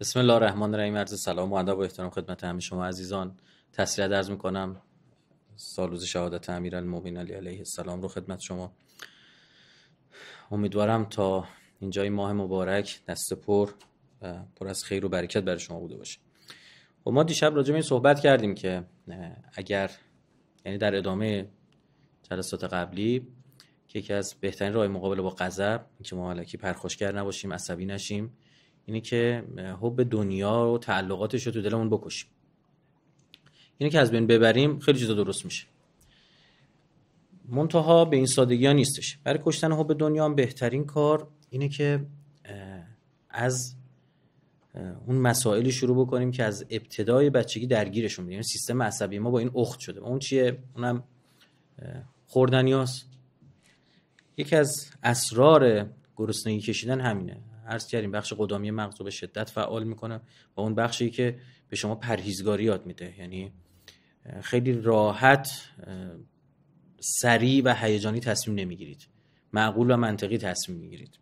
بسم الله الرحمن الرحیم عرض سلام و ادب و احترام خدمت همه شما عزیزان تسلیت عرض میکنم سالوز شهادت امیرالمومنین علی علیه السلام رو خدمت شما امیدوارم تا اینجای ماه مبارک دست پر پر از خیر و برکت برای شما بوده باشه و خب ما دیشب راجع به این صحبت کردیم که اگر یعنی در ادامه جلسات قبلی که یکی از بهترین راه مقابل با غضب که ما علکی پرخوشگر نباشیم عصبی نشیم اینه که حب دنیا و تعلقاتش رو تو دلمون بکشیم اینه که از بین ببریم خیلی چیزا درست میشه منتها به این سادگی ها نیستش برای کشتن حب دنیا هم بهترین کار اینه که از اون مسائلی شروع بکنیم که از ابتدای بچگی درگیرشون بودیم یعنی سیستم عصبی ما با این اخت شده اون چیه اونم خوردنیاست یکی از اسرار گرسنگی کشیدن همینه عرض کردیم بخش قدامی مغز رو به شدت فعال میکنه و اون بخشی که به شما پرهیزگاری یاد میده یعنی خیلی راحت سریع و هیجانی تصمیم نمیگیرید معقول و منطقی تصمیم میگیرید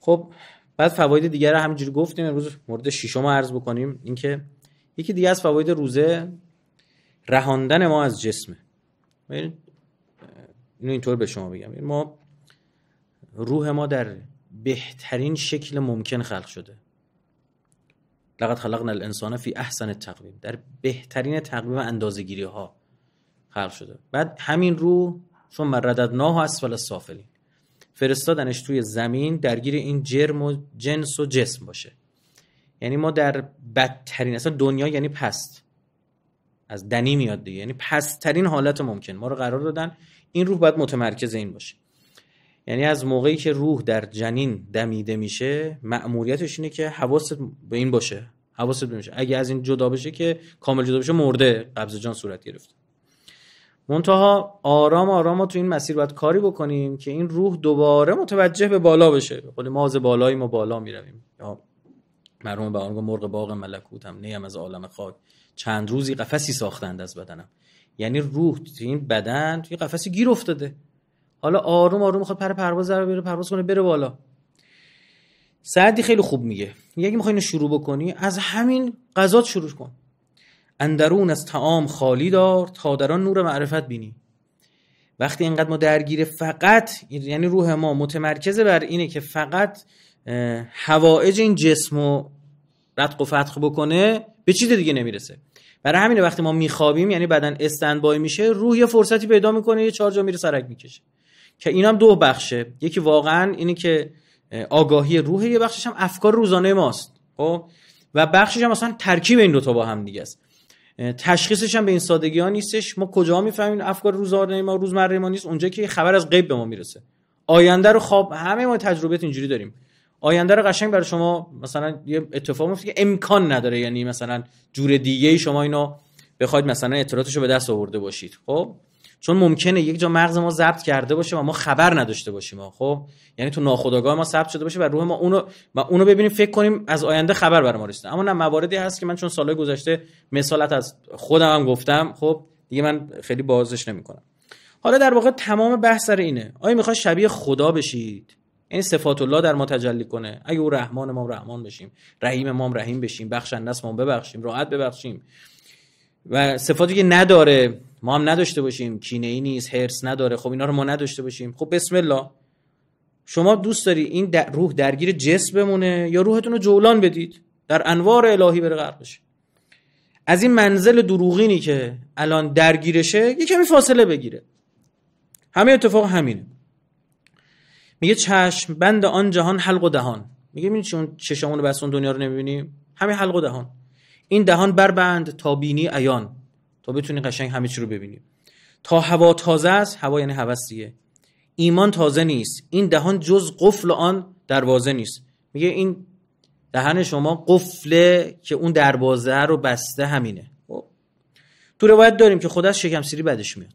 خب بعد فواید دیگر رو همینجوری گفتیم امروز مورد شیشم عرض بکنیم اینکه یکی دیگه از فواید روزه رهاندن ما از جسمه اینو اینطور به شما بگم ما روح ما در بهترین شکل ممکن خلق شده لقد خلقنا الانسان فی احسن تقویم در بهترین تقویم اندازگیری ها خلق شده بعد همین رو چون مرددناه اسفل سافلین فرستادنش توی زمین درگیر این جرم و جنس و جسم باشه یعنی ما در بدترین اصلا دنیا یعنی پست از دنی میاد دیگه یعنی پستترین حالت ممکن ما رو قرار دادن این روح باید متمرکز این باشه یعنی از موقعی که روح در جنین دمیده میشه مأموریتش اینه که حواست به این باشه حواست به میشه اگه از این جدا بشه که کامل جدا بشه مرده قبض جان صورت گرفته منتها آرام آرام ما تو این مسیر باید کاری بکنیم که این روح دوباره متوجه به بالا بشه خود ما از بالای ما بالا میرویم یا مرحوم به آنگاه مرغ باغ هم نیم از عالم خاک چند روزی قفسی ساختند از بدنم یعنی روح تو این بدن توی قفسی گیر افتاده حالا آروم آروم میخواد پر پرواز رو بره پرواز کنه بره بالا سعدی خیلی خوب میگه یکی میخوای شروع بکنی از همین غذات شروع کن اندرون از تعام خالی دار تا در نور معرفت بینی وقتی اینقدر ما درگیر فقط یعنی روح ما متمرکز بر اینه که فقط هوایج این جسم رو رتق و فتخ بکنه به چیز دیگه نمیرسه برای همینه وقتی ما میخوابیم یعنی بدن استندبای میشه روح یه فرصتی پیدا میکنه یه چارجا میره سرک میکشه که این هم دو بخشه یکی واقعا اینه که آگاهی روح یه بخشش هم افکار روزانه ماست خب و بخشش هم مثلا ترکیب این دوتا با هم دیگه است تشخیصش هم به این سادگی ها نیستش ما کجا میفهمیم افکار روزانه ما روزمره ما نیست اونجا که خبر از غیب به ما میرسه آینده رو خواب همه ما تجربه اینجوری داریم آینده رو قشنگ برای شما مثلا یه اتفاق میفته که امکان نداره یعنی مثلا جور دیگه شما اینو بخواید مثلا اطلاعاتشو به دست آورده باشید خب چون ممکنه یک جا مغز ما ضبط کرده باشه و ما خبر نداشته باشیم خب یعنی تو ناخودآگاه ما ثبت شده باشه و روح ما اونو و اونو ببینیم فکر کنیم از آینده خبر بر ما رسیده اما نه مواردی هست که من چون سالهای گذشته مثالت از خودم هم گفتم خب دیگه من خیلی بازش نمیکنم حالا در واقع تمام بحث سر اینه آیا میخواد شبیه خدا بشید این یعنی صفات الله در ما تجلی کنه اگه او رحمان ما رحمان بشیم رحیم ما رحیم بشیم بخشنده ما ببخشیم راحت ببخشیم و صفاتی که نداره ما هم نداشته باشیم کینه ای نیست هرس نداره خب اینا رو ما نداشته باشیم خب بسم الله شما دوست داری این روح درگیر جسم بمونه یا روحتون رو جولان بدید در انوار الهی بره غرق بشه از این منزل دروغینی که الان درگیرشه یه کمی فاصله بگیره همه اتفاق همینه میگه چشم بند آن جهان حلق و دهان میگه این چون چشمون بس اون دنیا رو نمیبینیم همین حلق و دهان این دهان بربند تا بینی عیان تا بتونی قشنگ همه چی رو ببینی تا هوا تازه است هوا یعنی هوس دیگه ایمان تازه نیست این دهان جز قفل آن دروازه نیست میگه این دهن شما قفله که اون دروازه رو بسته همینه خب. تو روایت داریم که خود از شکم سیری بدش میاد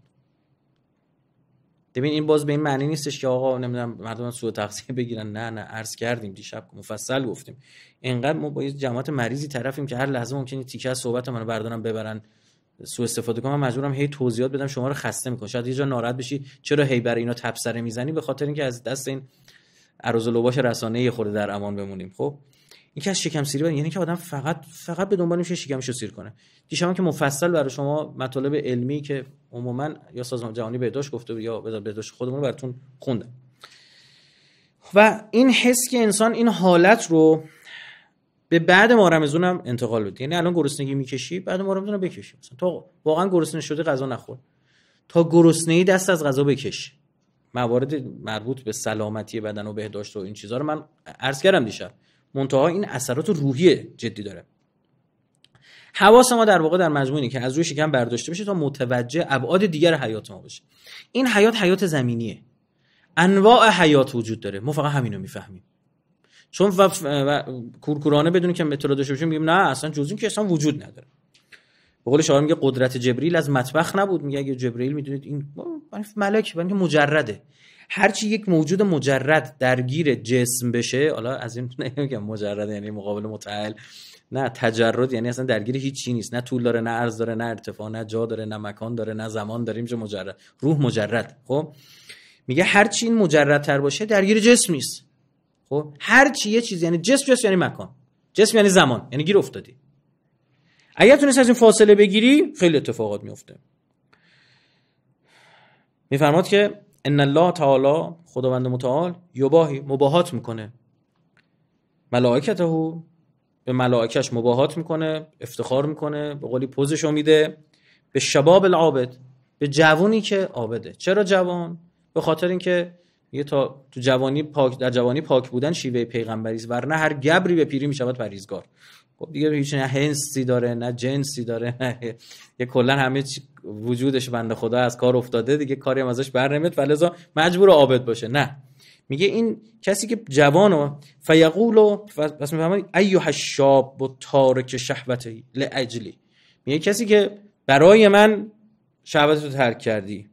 ببین این باز به این معنی نیستش که آقا نمیدونم مردم سوء تغذیه بگیرن نه نه عرض کردیم دیشب مفصل گفتیم اینقدر ما با یه جماعت مریضی طرفیم که هر لحظه ممکنه تیکه از صحبت منو بردارن ببرن سو استفاده کنم مجبورم هی توضیحات بدم شما رو خسته میکنه شاید یه جا ناراحت بشی چرا هی برای اینا تبصره میزنی به خاطر اینکه از دست این عروض و لوباش رسانه یه خورده در امان بمونیم خب این که از شکم سیری بدن یعنی که آدم فقط فقط به دنبال میشه شکمشو سیر کنه دیشب که مفصل برای شما مطالب علمی که عموما یا سازمان جهانی بهداشت گفته یا بهداشت خودمون براتون خوندم و این حس که انسان این حالت رو به بعد ما رمزون هم انتقال بده یعنی الان گرسنگی میکشی بعد ما رمزون رو بکشی مثلا تو واقعا گرسنه شده غذا نخور تا گرسنه ای دست از غذا بکش موارد مربوط به سلامتی بدن و بهداشت و این چیزها رو من عرض کردم دیشب منتها این اثرات روحی جدی داره حواس ما در واقع در مجموعی که از روی شکم برداشته بشه تا متوجه ابعاد دیگر حیات ما بشه این حیات حیات زمینیه انواع حیات وجود داره ما فقط همینو میفهمیم چون و, و... کورکورانه بدون که اطلاع داشته باشیم میگیم نه اصلا این که اصلا وجود نداره به قول شاعر میگه قدرت جبریل از مطبخ نبود میگه اگه جبریل میدونید این ملک برای مجرده هرچی یک موجود مجرد درگیر جسم بشه حالا از این نمیگم مجرد یعنی مقابل متعال نه تجرد یعنی اصلا درگیر هیچ چی نیست نه طول داره نه عرض داره نه ارتفاع نه جا داره نه مکان داره نه زمان داریم مجرد روح مجرد خب میگه هرچی این تر باشه درگیر جسم نیست خب هر چی یه چیز یعنی جسم جسم یعنی مکان جسم یعنی زمان یعنی گیر افتادی اگر تونست از این فاصله بگیری خیلی اتفاقات میفته میفرماد که ان الله تعالی خداوند متعال یباهی مباهات میکنه ملائکته او به ملائکش مباهات میکنه افتخار میکنه به قولی پوزش میده به شباب العابد به جوونی که عابده چرا جوان به خاطر اینکه یه تا تو جوانی پاک در جوانی پاک بودن شیوه پیغمبری ورنه هر گبری به پیری میشود پریزگار خب دیگه هیچ نه هنسی داره نه جنسی داره یه کلا همه وجودش بنده خدا از کار افتاده دیگه کاری هم ازش بر نمیاد مجبور عابد باشه نه میگه این کسی که جوان و فیقول و پس میفهمید ایو الشاب و تارک شهوته لعجلی میگه کسی که برای من شهوت ترک کردی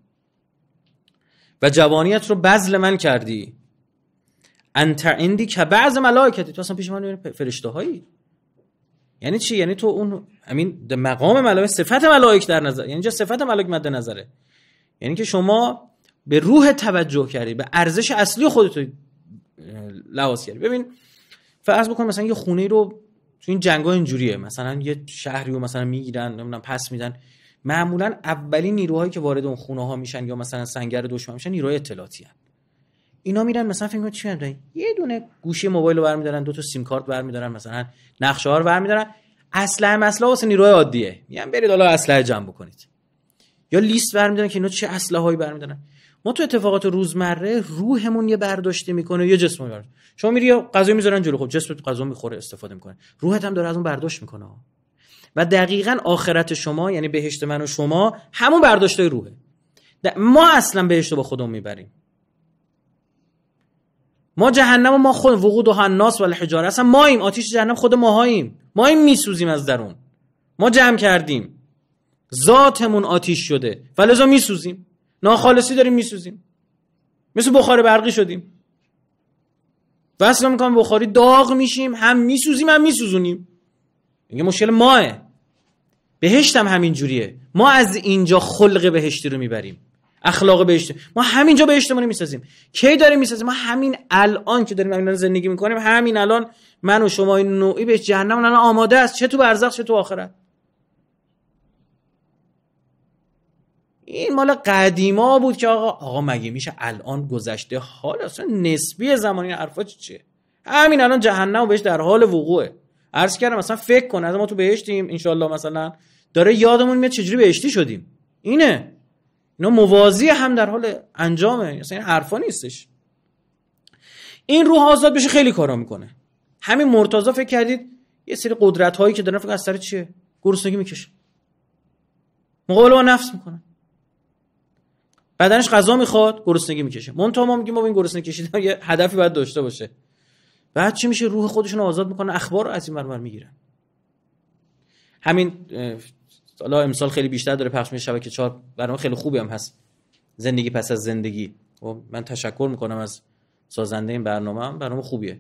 و جوانیت رو بذل من کردی انتر اندی که بعض ملائکتی تو اصلا پیش من فرشته هایی یعنی چی یعنی تو اون امین، مقام ملائک صفت ملائک در نظر یعنی جا صفت ملائک مد نظره یعنی که شما به روح توجه کردی به ارزش اصلی خودت لحاظ کردی ببین فرض بکن مثلا یه خونه رو تو این جنگا اینجوریه مثلا یه شهری رو مثلا میگیرن نمیدونم پس میدن معمولا اولین نیروهایی که وارد اون خونه ها میشن یا مثلا سنگر دشمن میشن نیروهای اطلاعاتی هن. اینا میرن مثلا فکر چی هم یه دونه گوشی موبایل رو برمیدارن دو تا سیم کارت برمیدارن مثلا نقشه ها رو برمیدارن اسلحه مسلحه واسه نیروهای عادیه میگن برید حالا اسلحه جمع بکنید یا لیست برمیدارن که اینا چه اسلحه هایی برمیدارن ما تو اتفاقات روزمره روحمون یه برداشته میکنه یه جسم برداشت شما میری غذا میذارن جلو خب جسمت غذا میخوره استفاده میکنه روحت هم داره از اون برداشت میکنه و دقیقا آخرت شما یعنی بهشت من و شما همون برداشتای روحه ما اصلا بهشت رو با خودمون میبریم ما جهنم و ما خود وقود و هنناس و الحجاره اصلا ایم آتیش جهنم خود ماهاییم ماییم میسوزیم از درون ما جمع کردیم ذاتمون آتیش شده و میسوزیم ناخالصی داریم میسوزیم مثل بخار برقی شدیم وصل میکنم بخاری داغ میشیم هم میسوزیم هم میسوزونیم میگه مشکل ماه بهشتم هم همین جوریه ما از اینجا خلق بهشتی رو میبریم اخلاق بهشتی ما همینجا بهشتمون رو میسازیم کی داریم میسازیم ما همین الان که داریم الان زندگی میکنیم همین الان من و شما این نوعی به جهنم الان آماده است چه تو برزخ چه تو آخرت این مال قدیما بود که آقا آقا مگه میشه الان گذشته حال اصلا نسبی زمانی حرفا چیه همین الان جهنم بهش در حال وقوعه عرض کردم مثلا فکر کن از ما تو بهشتیم انشالله مثلا داره یادمون میاد چجوری بهشتی شدیم اینه اینا موازی هم در حال انجامه مثلا این حرفا نیستش این روح آزاد بشه خیلی کارا میکنه همین مرتضی فکر کردید یه سری قدرت هایی که دارن فکر از سر چیه گرسنگی میکشه مقابل با نفس میکنه بدنش غذا میخواد گرسنگی میکشه مون ما میگیم ما این گرسنگی کشیدن یه هدفی باید داشته باشه بعد چی میشه روح خودشون رو آزاد میکنه، اخبار از این برنامه میگیرن همین حالا امسال خیلی بیشتر داره پخش میشه شبکه چهار برنامه خیلی خوبی هم هست زندگی پس از زندگی و خب، من تشکر میکنم از سازنده این برنامه هم برنامه خوبیه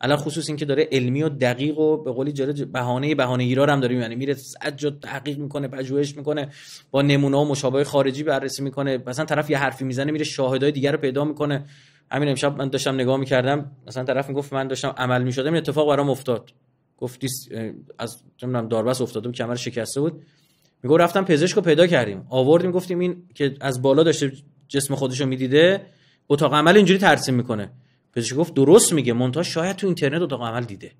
الان خصوص اینکه داره علمی و دقیق و به قولی جاره بهانه بهانه ایران هم داره یعنی میره سجا تحقیق میکنه پژوهش میکنه با نمونه و مشابه خارجی بررسی میکنه مثلا طرف یه حرفی میزنه میره شاهدای دیگر رو پیدا میکنه همین امشب من داشتم نگاه میکردم مثلا طرف میگفت من داشتم عمل میشدم این اتفاق برام افتاد گفت از نمیدونم داربس افتادم کمر شکسته بود میگو رفتم پزشک رو پیدا کردیم آوردیم گفتیم این که از بالا داشته جسم خودش رو میدیده اتاق عمل اینجوری ترسیم میکنه پزشک گفت درست میگه مونتا شاید تو اینترنت اتاق عمل دیده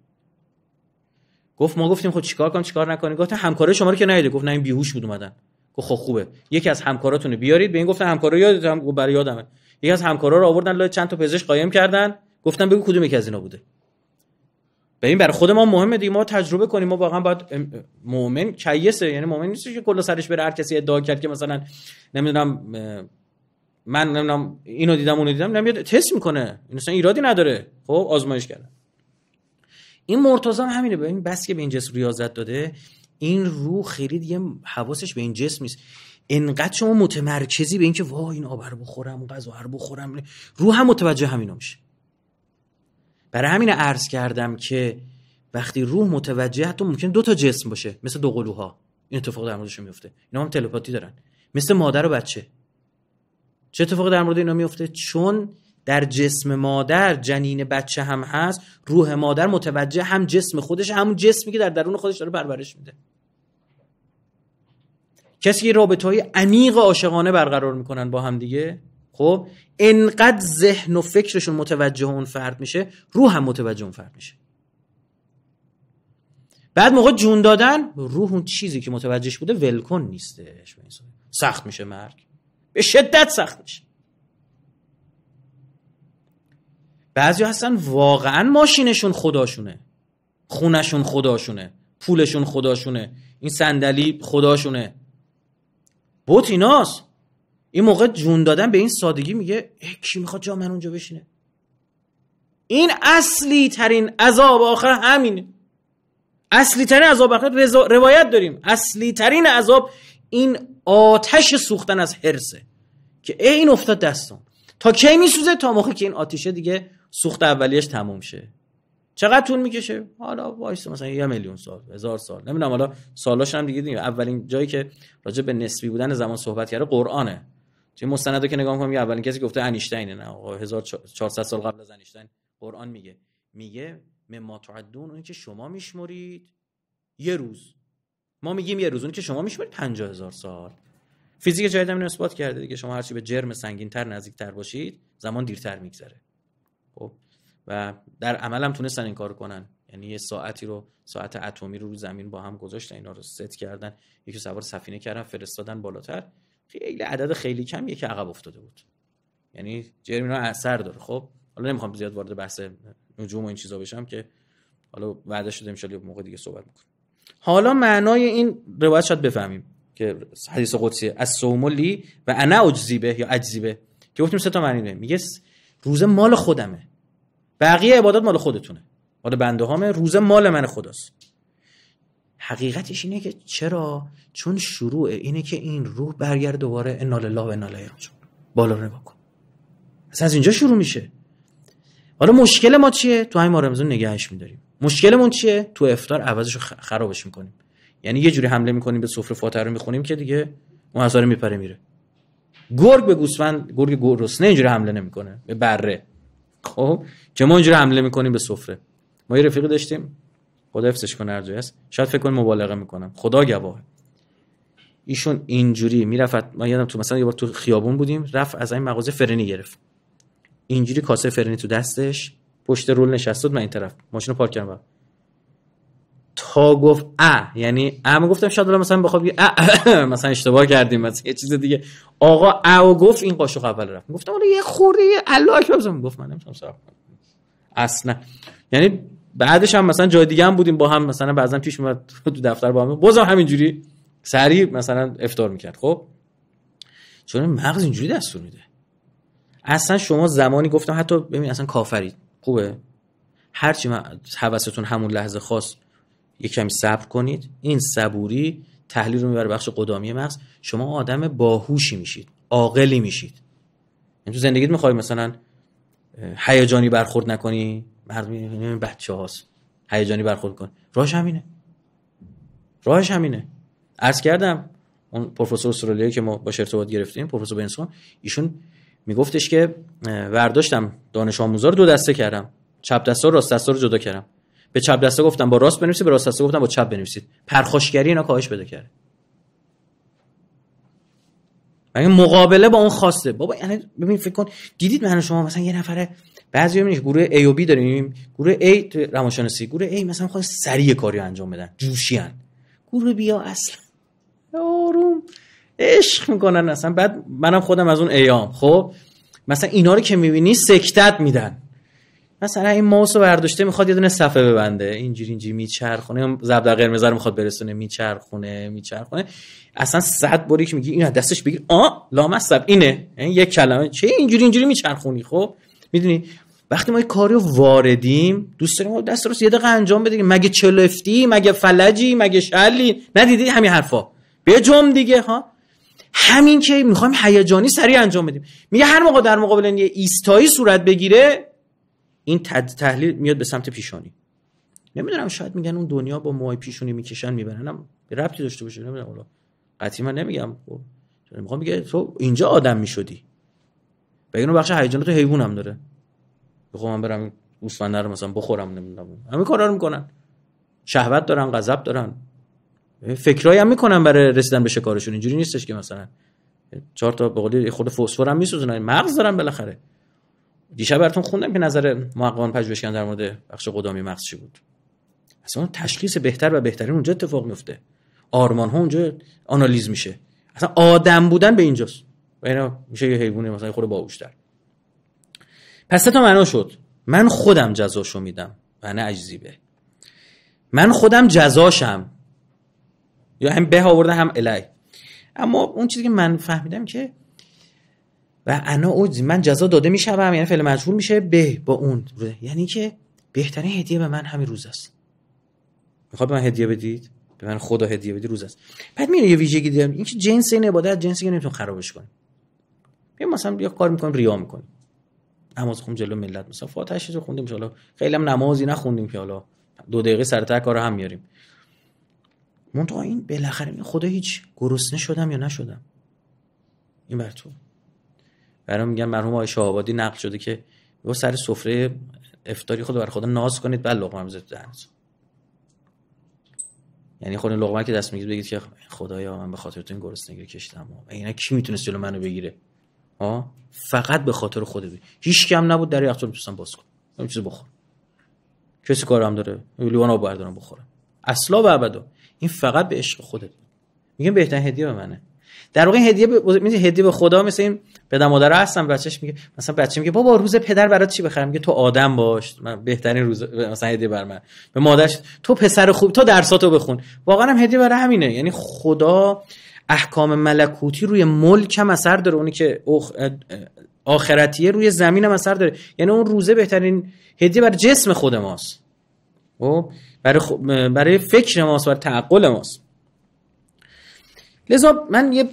گفت ما گفتیم خب چیکار کنم چیکار نکنیم گفت همکارای شما رو که ندیده گفت نه این بیهوش بود اومدن گفت خب خوبه یکی از همکاراتونه بیارید به این گفتن همکارا یادت گفت برای یادمه یکی از همکارا رو آوردن لای چند تا پزشک قایم کردن گفتن بگو کدوم یکی از اینا بوده ببین برای خود ما مهمه دیگه ما تجربه کنیم ما واقعا باید مؤمن کیسه یعنی مؤمن نیست که کلا سرش بره هر کسی ادعا کرد که مثلا نمیدونم من نمیدونم اینو دیدم اونو دیدم نمیاد تست میکنه این اصلا ایرادی نداره خب آزمایش کردن این مرتضی هم همینه ببین بس که به این جسم ریاضت داده این روح خیلی دیگه حواسش به این جسم نیست انقدر شما متمرکزی به اینکه وای این آبر بخورم غذا رو بخورم رو هم متوجه همینا میشه برای همین عرض کردم که وقتی روح متوجه حتی ممکن دو تا جسم باشه مثل دو قلوها این اتفاق در موردش میفته اینا هم تلپاتی دارن مثل مادر و بچه چه اتفاقی در مورد اینا میفته چون در جسم مادر جنین بچه هم هست روح مادر متوجه هم جسم خودش همون جسمی که در درون خودش داره پرورش میده کسی که رابطه های عمیق عاشقانه برقرار میکنن با هم دیگه خب انقدر ذهن و فکرشون متوجه اون فرد میشه روح هم متوجه اون فرد میشه بعد موقع جون دادن روح اون چیزی که متوجهش بوده ولکن نیستش سخت میشه مرگ به شدت سخت میشه بعضی هستن واقعا ماشینشون خداشونه خونشون خداشونه پولشون خداشونه این صندلی خداشونه بوت ایناست این موقع جون دادن به این سادگی میگه کی میخواد جا من اونجا بشینه این اصلی ترین عذاب آخر همینه اصلی ترین عذاب آخر روایت داریم اصلی ترین عذاب این آتش سوختن از حرسه که این افتاد دستم تا کی میسوزه تا موقعی که این آتیشه دیگه سوخت اولیش تموم شه چقدر طول میکشه حالا وایس مثلا یه میلیون سال هزار سال نمیدونم حالا سالاش هم دیگه دیگه اولین جایی که راجع به نسبی بودن زمان صحبت کرده قرآنه توی مستندا که نگاه یه اولین کسی گفته انیشتین نه آقا 1400 سال قبل از انیشتین قرآن میگه میگه مما تعدون اون که شما میشمرید یه روز ما میگیم یه روز اون که شما میشمرید 50000 سال فیزیک جدید هم اثبات کرده دیگه شما هرچی به جرم سنگین تر نزدیک تر باشید زمان دیرتر میگذره خب و در عملم تونستن این کار کنن یعنی یه ساعتی رو ساعت اتمی رو رو زمین با هم گذاشتن اینا رو ست کردن یکی سوار سفینه کردن فرستادن بالاتر خیلی عدد خیلی کم یکی عقب افتاده بود یعنی جرمینا اثر داره خب حالا نمیخوام زیاد وارد بحث نجوم و این چیزا بشم که حالا وعده شده ان موقع دیگه صحبت میکنم حالا معنای این روایت شاید بفهمیم که حدیث قدسی از سوملی و انا اجزیبه یا اجزیبه که گفتیم سه تا معنی میگه روزه مال خودمه بقیه عبادات مال خودتونه مال بنده هامه روزه مال من خداست حقیقتش اینه که چرا چون شروع اینه که این روح برگرد دوباره ان الله و انا الیه بالا رو نگاه کن اصلا از اینجا شروع میشه حالا مشکل ما چیه تو همین ماه رمضان نگهش میداریم مشکلمون چیه تو افطار عوضش خرابش میکنیم یعنی یه جوری حمله میکنیم به سفره فاتحه رو میخونیم که دیگه اون میپره میره گرگ به گوسفند گرگ گرسنه اینجوری حمله نمیکنه به بره خب که ما اینجوری حمله میکنیم به سفره ما یه رفیقی داشتیم خدا حفظش کنه هر است شاید فکر کنم مبالغه میکنم خدا گواه ایشون اینجوری میرفت ما یادم تو مثلا یه بار تو خیابون بودیم رفت از این مغازه فرنی گرفت اینجوری کاسه فرنی تو دستش پشت رول نشسته بود من این طرف ماشینو پارک کردم تا گفت ا یعنی ا ما گفتم شاید مثلا بخواب ا مثلا اشتباه کردیم مثلا یه چیز دیگه آقا ا و گفت این قاشق اول رفت گفتم یه خورده الله اکبر گفت من نمیتونم صرف اصلا یعنی بعدش هم مثلا جای دیگه هم بودیم با هم مثلا بعضا پیش میاد تو دفتر با هم بازم همینجوری سریع مثلا افتار میکرد خب چون مغز اینجوری دستور میده اصلا شما زمانی گفتم حتی ببین اصلا کافرید خوبه هرچی من همون لحظه خواست یه کمی صبر کنید این صبوری تحلیل رو میبره بخش قدامی مغز شما آدم باهوشی میشید عاقلی میشید یعنی تو زندگیت میخوای مثلا هیجانی برخورد نکنی مردم بچه هاست هیجانی برخورد کن راهش همینه راهش همینه عرض کردم اون پروفسور استرالیایی که ما با ارتباط گرفتیم پروفسور بنسون ایشون میگفتش که ورداشتم دانش آموزا رو دو دسته کردم چپ دستا راست دستا رو جدا کردم به چپ دسته گفتم با راست بنویسید به راست دسته گفتم با چپ بنویسید پرخاشگری اینا کاهش بده کرد این مقابله با اون خواسته بابا یعنی ببین فکر کن دیدید من شما مثلا یه نفره بعضی میبینیش گروه A و B داریم گروه A تو روانشناسی گروه A مثلا خواهد سریع کاری انجام بدن جوشیان، گروه B اصلا آروم عشق میکنن اصلا بعد منم خودم از اون ایام خب مثلا اینا رو که میبینی سکتت میدن مثلا این موس رو برداشته میخواد یه دونه صفحه ببنده اینجوری اینجوری میچرخونه زبده قرمز رو میخواد برسونه میچرخونه میچرخونه اصلا صد باری که میگی این دستش بگیر آ لامصب اینه این یعنی یک کلمه چه اینجوری اینجوری میچرخونی خب میدونی وقتی ما یه کاری واردیم دوست داریم دست راست یه دقیقه انجام بدیم مگه چلفتی مگه فلجی مگه شلی ندیدی همین حرفا به جم دیگه ها همین که میخوایم هیجانی سریع انجام بدیم میگه هر موقع در مقابل یه ایستایی صورت بگیره این تحلیل میاد به سمت پیشانی نمیدونم شاید میگن اون دنیا با موهای پیشونی میکشن میبرنم ربطی داشته باشه نمیدونم حالا قطعی من نمیگم خب، میخوام میگه تو اینجا آدم میشدی و اینو بخش هیجانات حیوان هم داره میخوام من برم گوسفنده رو مثلا بخورم نمیدونم همه کارا رو میکنن شهوت دارن غضب دارن فکرایی هم میکنن برای رسیدن به شکارشون اینجوری نیستش که مثلا چهار تا به خود فسفر هم مغز دارن بالاخره دیشب براتون خوندم که نظر محققان پژوهشگران در مورد بخش قدامی مغز چی بود اصلا تشخیص بهتر و بهترین اونجا اتفاق میفته آرمان ها اونجا آنالیز میشه اصلا آدم بودن به اینجاست و اینا میشه یه حیوانی مثلا خود باوشتر پس تا معنا شد من خودم جزاشو میدم و نه من خودم جزاشم یا هم به آورده هم الی اما اون چیزی که من فهمیدم که و انا اوج من جزا داده میشم یعنی فعل مجبور میشه به با اون یعنی که بهترین هدیه به من همین روز است میخواد به من هدیه بدید به من خدا هدیه بدی روز است بعد میره یه ویژگی دیدم این که جنس این عبادت جنسی که نمیتون خرابش کنیم بیا مثلا یه کار میکنیم ریا میکنیم نماز خون جلو ملت مثلا فاتحه رو خوندیم حالا خیلی هم نمازی نخوندیم که حالا دو دقیقه سر کارو هم میاریم این بالاخره خدا هیچ گرسنه شدم یا نشدم این بر برام میگن مرحوم آقای شاهابادی نقل شده که سر سفره افتاری خود بر خدا ناز کنید بعد لقمه هم زد یعنی خود لقمه که دست میگیرید بگید که خدایا من به خاطر تو این گرسنگی کشیدم اینا کی میتونست جلو منو بگیره ها فقط به خاطر خود بگیر هیچ کم نبود در یخچال دوستان باز کن یه چیزی بخور کسی کارم داره لیوان آب بردارم بخورم اصلا و این فقط به عشق خودت میگم بهترین هدیه به منه در واقع هدیه به هدیه به خدا مثل این پدر مادر هستم بچهش میگه مثلا بچه میگه بابا روز پدر برات چی بخرم میگه تو آدم باش من بهترین روز مثلا هدیه بر من به مادرش تو پسر خوب تو درساتو بخون واقعا هم هدیه برای همینه یعنی خدا احکام ملکوتی روی ملک هم اثر داره اونی که اخ... آخرتیه روی زمین هم اثر داره یعنی اون روزه بهترین هدیه بر جسم خود ماست و خب؟ برای, برای فکر ماست برای تعقل ماست لذا من یه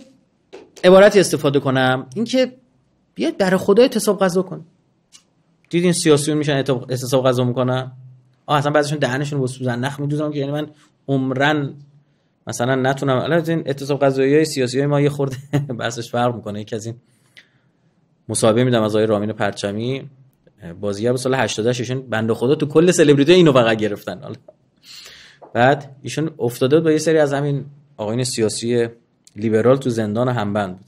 عبارتی استفاده کنم اینکه بیاد در خدا حساب غذا کن دیدین سیاسیون میشن حساب غذا میکنن آها، اصلا بعضیشون دهنشون با سوزن نخ میدوزن که یعنی من عمرن مثلا نتونم الان این حساب قضایای های سیاسی های ما یه خورده بحثش فرق میکنه یکی از این مصاحبه میدم از آقای رامین پرچمی بازیگر به سال 88 ایشون بنده خدا تو کل سلبریتی اینو فقط گرفتن بعد ایشون افتاده با یه سری از همین آقایون سیاسی لیبرال تو زندان همبند بود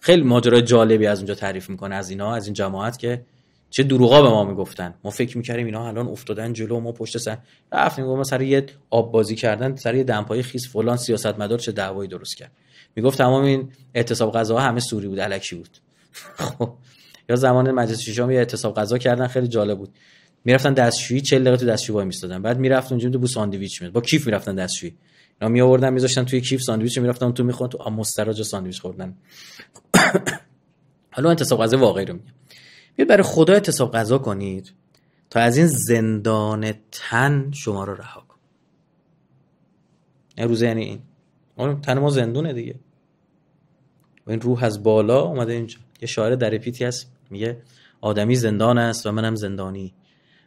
خیلی ماجرای جالبی از اونجا تعریف میکنه از اینا از این جماعت که چه دروغا به ما میگفتن ما فکر میکردیم اینا الان افتادن جلو ما پشت سر رفتیم ما سر یه آب بازی کردن سر یه دمپای خیس فلان سیاستمدار چه دعوایی درست کرد میگفت تمام این اعتصاب غذاها همه سوری بود الکی بود خب یا زمان مجلس ششم یه اعتصاب غذا کردن خیلی جالب بود میرفتن دستشویی 40 دقیقه تو دستشویی وای میستادن بعد میرفت اونجا بو ساندویچ میاد با کیف میرفتن دستشویی اینا می آوردن میذاشتن توی کیف ساندویچ میرفتن تو میخوردن تو مستراج ساندویچ خوردن حالا انتصاب غذا واقعی رو میگم بیا برای خدا انتصاب غذا کنید تا از این زندان تن شما رو رها کن این یعنی, یعنی این اون تن ما زندونه دیگه و این روح از بالا اومده اینجا یه شاعر در پیتی هست میگه آدمی زندان است و منم زندانی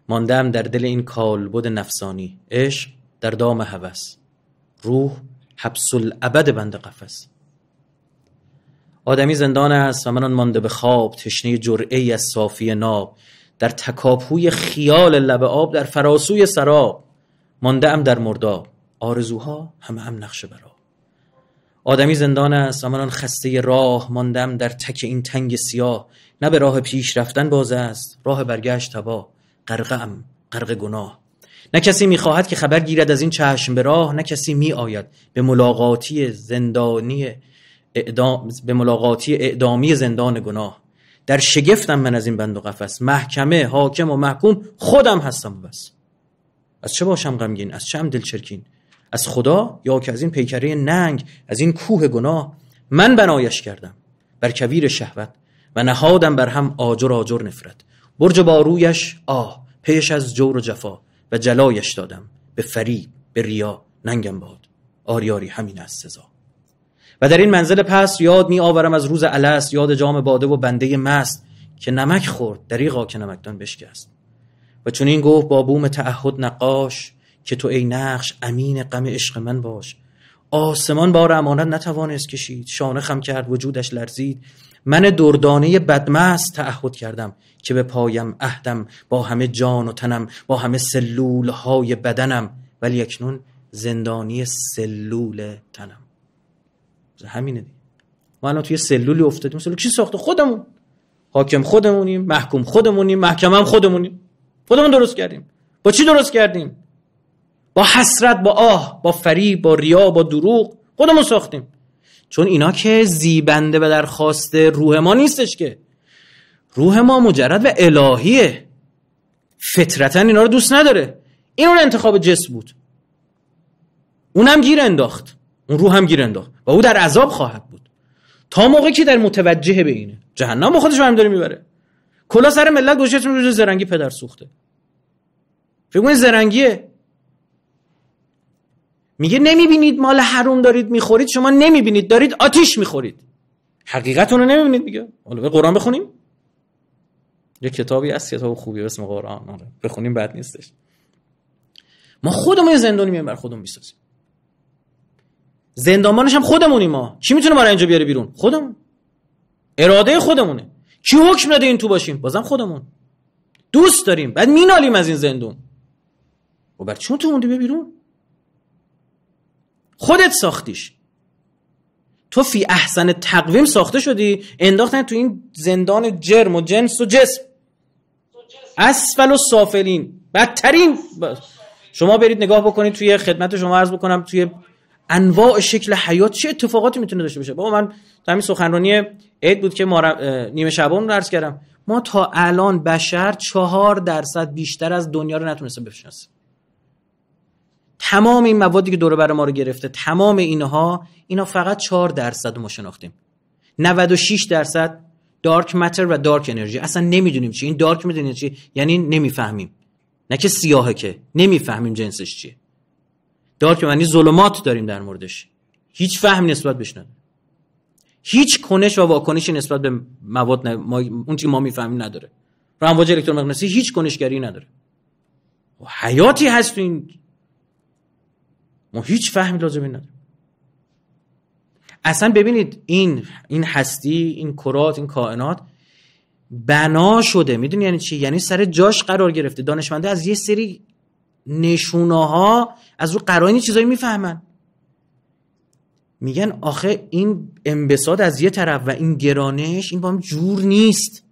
ماندم در دل این کالبد نفسانی عشق در دام هوس روح حبس الابد بند قفس آدمی زندان است و من آن مانده به خواب تشنه جرعه از صافی ناب در تکاپوی خیال لب آب در فراسوی سراب مانده در مرداب آرزوها همه هم نقشه برا آدمی زندان است و من آن خسته راه ماندم در تک این تنگ سیاه نه به راه پیش رفتن باز است راه برگشت تبا غرقه ام غرق گناه نه کسی میخواهد که خبر گیرد از این چشم به راه نه کسی میآید به ملاقاتی زندانی اعدام به ملاقاتی اعدامی زندان گناه در شگفتم من از این بند و قفس محکمه حاکم و محکوم خودم هستم و بس از چه باشم غمگین از چه دل چرکین از خدا یا که از این پیکره ننگ از این کوه گناه من بنایش کردم بر کویر شهوت و نهادم بر هم آجر آجر نفرت برج رویش آه پیش از جور و جفا و جلایش دادم به فریب به ریا ننگم باد آریاری همین است سزا و در این منزل پس یاد می آورم از روز علس یاد جام باده و بنده مست که نمک خورد دریغا که نمکدان بشکست و چون این گفت با بوم تعهد نقاش که تو ای نقش امین غم عشق من باش آسمان بار امانت نتوانست کشید شانه خم کرد وجودش لرزید من دردانه بدمست تعهد کردم که به پایم عهدم با همه جان و تنم با همه سلول های بدنم ولی اکنون زندانی سلول تنم همینه دی ما الان توی سلولی افتادیم سلول چی ساخته خودمون حاکم خودمونیم محکوم خودمونیم محکم هم خودمونیم خودمون درست کردیم با چی درست کردیم با حسرت با آه با فریب با ریا با دروغ خودمون ساختیم چون اینا که زیبنده به درخواست روح ما نیستش که روح ما مجرد و الهیه فطرتا اینا رو دوست نداره این اون انتخاب جسم بود اونم گیر انداخت اون روح هم گیر انداخت و او در عذاب خواهد بود تا موقع که در متوجه به اینه جهنم با خودش هم داره میبره کلا سر ملت گوشتون رو زرنگی پدر سوخته فکر زرنگیه میگه نمیبینید مال حروم دارید میخورید شما نمیبینید دارید آتیش میخورید حقیقت رو نمیبینید میگه حالا قرآن بخونیم یه کتابی هست کتاب خوبی اسم قرآن آره بخونیم بد نیستش ما خودمون زندونی میایم بر خودمون میسازیم زندانبانش هم خودمونیم ما چی میتونه ما اینجا بیاره بیرون خودمون اراده خودمونه کی حکم داده این تو باشیم بازم خودمون دوست داریم بعد مینالیم از این زندون و خب بر چون تو مونده بیرون خودت ساختیش تو فی احسن تقویم ساخته شدی انداختن تو این زندان جرم و جنس و جسم اسفل و سافلین بدترین شما برید نگاه بکنید توی خدمت شما عرض بکنم توی انواع شکل حیات چه اتفاقاتی میتونه داشته باشه بابا من تو همین سخنرانی عید بود که نیمه شبان رو عرض کردم ما تا الان بشر چهار درصد بیشتر از دنیا رو نتونسته بشناسیم تمام این موادی که دور بر ما رو گرفته تمام اینها اینا فقط 4 درصد ما شناختیم 96 درصد دارک متر و دارک انرژی اصلا نمیدونیم چی این دارک میدونیم چی یعنی نمیفهمیم نه که سیاهه که نمیفهمیم جنسش چیه دارک معنی ظلمات داریم در موردش هیچ فهم نسبت بهش نداریم هیچ کنش و واکنشی نسبت به مواد ما... اون چی ما میفهمیم نداره رو امواج الکترومغناطیسی هیچ کنشگری نداره و حیاتی هست این ما هیچ فهمی لازمی نداریم اصلا ببینید این این هستی این کرات این کائنات بنا شده میدونی یعنی چی یعنی سر جاش قرار گرفته دانشمنده از یه سری نشونه ها از رو قرائن چیزایی میفهمن میگن آخه این انبساط از یه طرف و این گرانش این با هم جور نیست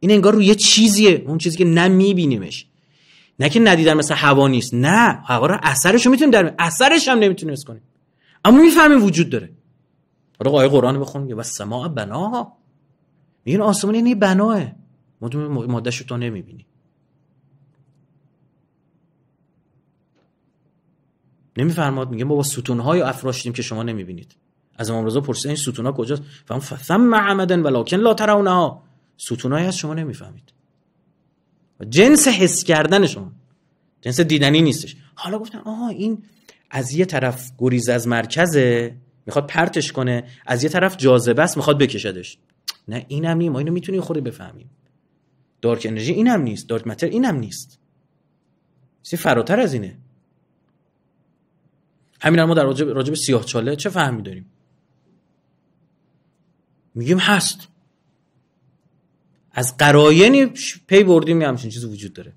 این انگار روی یه چیزیه اون چیزی که نه نه که ندیدن مثل هوا نیست نه هوا رو اثرش رو میتونیم در اثرش هم نمیتونیم حس کنیم اما میفهمیم وجود داره حالا آیه قرآن بخونیم و سماع ها میگن آسمان یعنی بناه مادهش رو تو نمیبینی نمیفرماد میگه ما با ستونهای افراشتیم که شما نمیبینید از امام رضا پرسید این ها کجاست فهم فثم معمدن ولکن لا ترونها ستونهایی از شما نمیفهمید جنس حس کردن شما جنس دیدنی نیستش حالا گفتن آها این از یه طرف گریز از مرکزه میخواد پرتش کنه از یه طرف جاذبه است میخواد بکشدش نه اینم نیست ما اینو میتونیم خوری بفهمیم دارک انرژی اینم نیست دارک متر اینم نیست سی فراتر از اینه همین ما در راجب, راجب سیاه چاله چه فهمی داریم میگیم هست از قراینی پی بردیم یه همچین چیزی وجود داره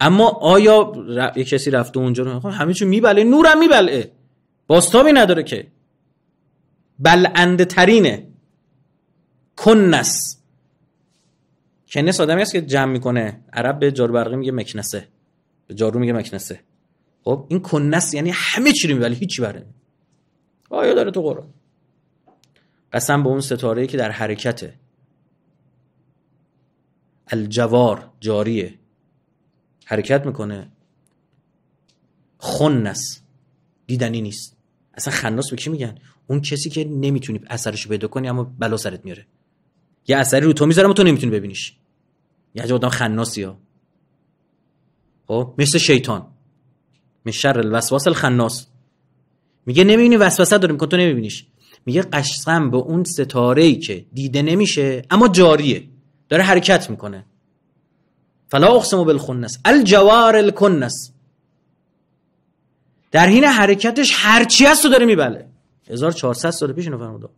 اما آیا ر... یه کسی رفته اونجا رو همه چون میبله نورم میبله باستابی نداره که بلنده ترینه کنس کنس آدمی است که جمع میکنه عرب به جاروبرقی میگه مکنسه به جارو میگه مکنسه خب این کنس یعنی همه چی رو میبله هیچی بره آیا داره تو قرآن قسم به اون ستاره که در حرکته الجوار جاریه حرکت میکنه خنس دیدنی نیست اصلا خناس به کی میگن اون کسی که نمیتونی اثرش پیدا کنی اما بلا سرت میاره یه اثری رو تو میذاره تو نمیتونی ببینیش یه عجب آدم خناسی ها خب مثل شیطان من شر الوسواس الخناس میگه نمیبینی وسوسه داره میکنه تو نمیبینیش میگه قشقم به اون ستاره ای که دیده نمیشه اما جاریه داره حرکت میکنه فلا اقسم بالخنس الجوار الکنس در حین حرکتش هرچی هست رو داره میبله 1400 سال پیش اینو فرمودا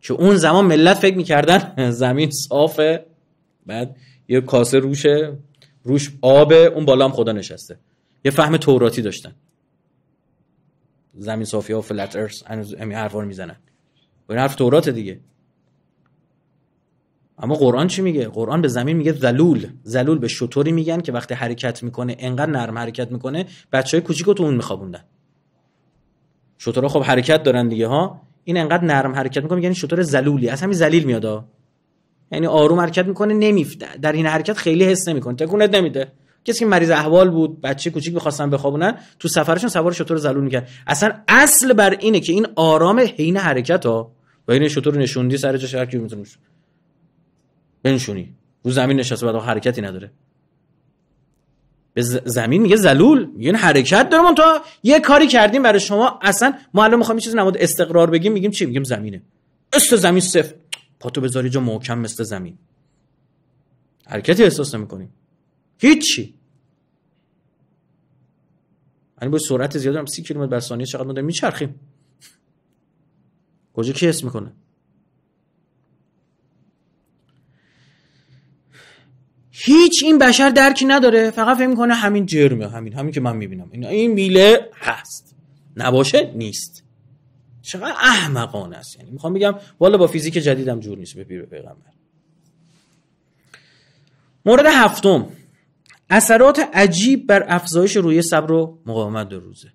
که اون زمان ملت فکر میکردن زمین صافه بعد یه کاسه روشه روش آب اون بالا هم خدا نشسته یه فهم توراتی داشتن زمین صافی ها و فلت ارث همین رو میزنن این حرف توراته دیگه اما قرآن چی میگه قرآن به زمین میگه زلول زلول به شطوری میگن که وقتی حرکت میکنه انقدر نرم حرکت میکنه بچهای کوچیک تو اون میخوابوندن شطورها خب حرکت دارن دیگه ها این انقدر نرم حرکت میکنه یعنی شطور زلولی از همین ذلیل میاد یعنی آروم حرکت میکنه نمیفته در این حرکت خیلی حس نمیکنه تکونت نمیده کسی که مریض احوال بود بچه کوچیک میخواستن بخوابونن تو سفرشون سوار شطور زلول میکرد اصلا اصل بر اینه که این آرام حین حرکت ها و این شطور نشوندی سر جاش هر کی میتونه بنشونی رو زمین نشسته بعد حرکتی نداره به زمین میگه زلول میگه حرکت داره من تا یه کاری کردیم برای شما اصلا ما الان میخوام چیزی نماد استقرار بگیم میگیم چی میگیم زمینه است زمین صفر پاتو بذاری جا محکم مثل زمین حرکتی احساس نمیکنیم هیچی یعنی با سرعت زیاد هم سی کیلومتر بر ثانیه چقدر ما داریم میچرخیم کجا کی میکنه هیچ این بشر درکی نداره فقط فکر میکنه همین جرمه همین همین که من میبینم این این میله هست نباشه نیست چقدر احمقانه است یعنی میخوام بگم والا با فیزیک جدیدم جور نیست به پیر پیغمبر مورد هفتم اثرات عجیب بر افزایش روی صبر و مقاومت در روزه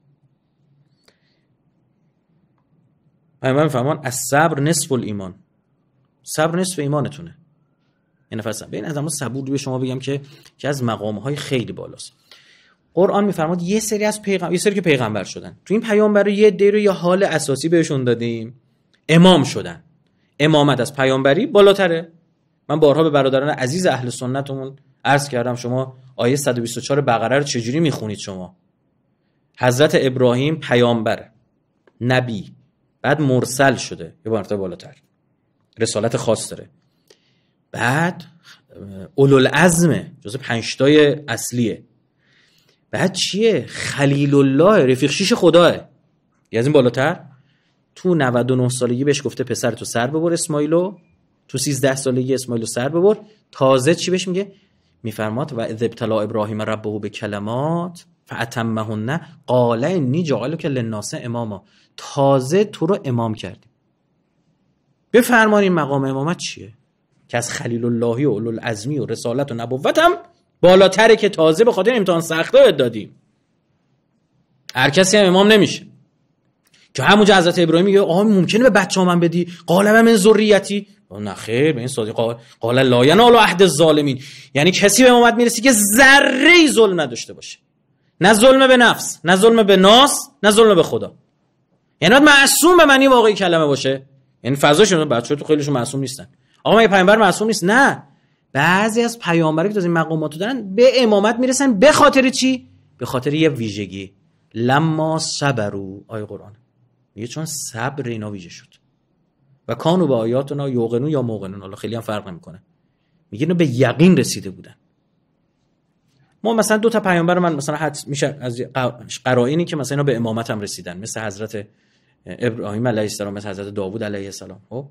پیامبر فرمان از صبر نصف ایمان صبر نصف ایمانتونه یه نفر ببین از اما صبور به شما بگم که که از مقام های خیلی بالاست قرآن میفرماد یه سری از پیغمبر یه سری که پیغمبر شدن تو این پیامبر یه دی رو یه حال اساسی بهشون دادیم امام شدن امامت از پیامبری بالاتره من بارها به برادران عزیز اهل سنتمون عرض کردم شما آیه 124 بقره رو چجوری میخونید شما حضرت ابراهیم پیامبر نبی بعد مرسل شده یه بالاتر رسالت خاص داره بعد العزمه جز پنجتای اصلیه بعد چیه خلیل الله رفیق شیش خداه یه از این بالاتر تو 99 سالگی بهش گفته پسر تو سر ببر اسمایلو تو 13 سالگی اسمایلو سر ببر تازه چی بهش میگه میفرماد و اذ ابتلا ابراهیم ربه به کلمات فاتمهن قال انی که للناس اماما تازه تو رو امام کردیم این مقام امامت چیه که از خلیل اللهی و العزمی و رسالت و نبوت هم بالاتره که تازه به خاطر امتحان سخته بهت دادیم هر کسی هم امام نمیشه که همونجا حضرت ابراهیم میگه آها ممکنه به بچه من بدی قالم من ذریتی نه خیر به این سادی قال, لا ینا عهد الظالمین یعنی کسی به امامت میرسی که ذره ای ظلم نداشته باشه نه ظلم به نفس نه ظلم به ناس نه ظلم به خدا یعنی معصوم به معنی واقعی کلمه باشه این یعنی فضاشون بچه‌ها تو خیلیشون معصوم نیستن آقا پیامبر معصوم نیست نه بعضی از پیامبرایی که از این مقامات دارن به امامت میرسن به خاطر چی به خاطر یه ویژگی لما صبرو آی قرآن میگه چون صبر اینا ویژه شد و کانو به آیاتنا یوقنون یا موقنون حالا خیلی هم فرق نمیکنه میگه اینا به یقین رسیده بودن ما مثلا دو تا پیامبر من مثلا حد میشه از قرائنی که مثلا اینا به امامت هم رسیدن مثل حضرت ابراهیم علیه السلام مثل حضرت داوود علیه السلام خب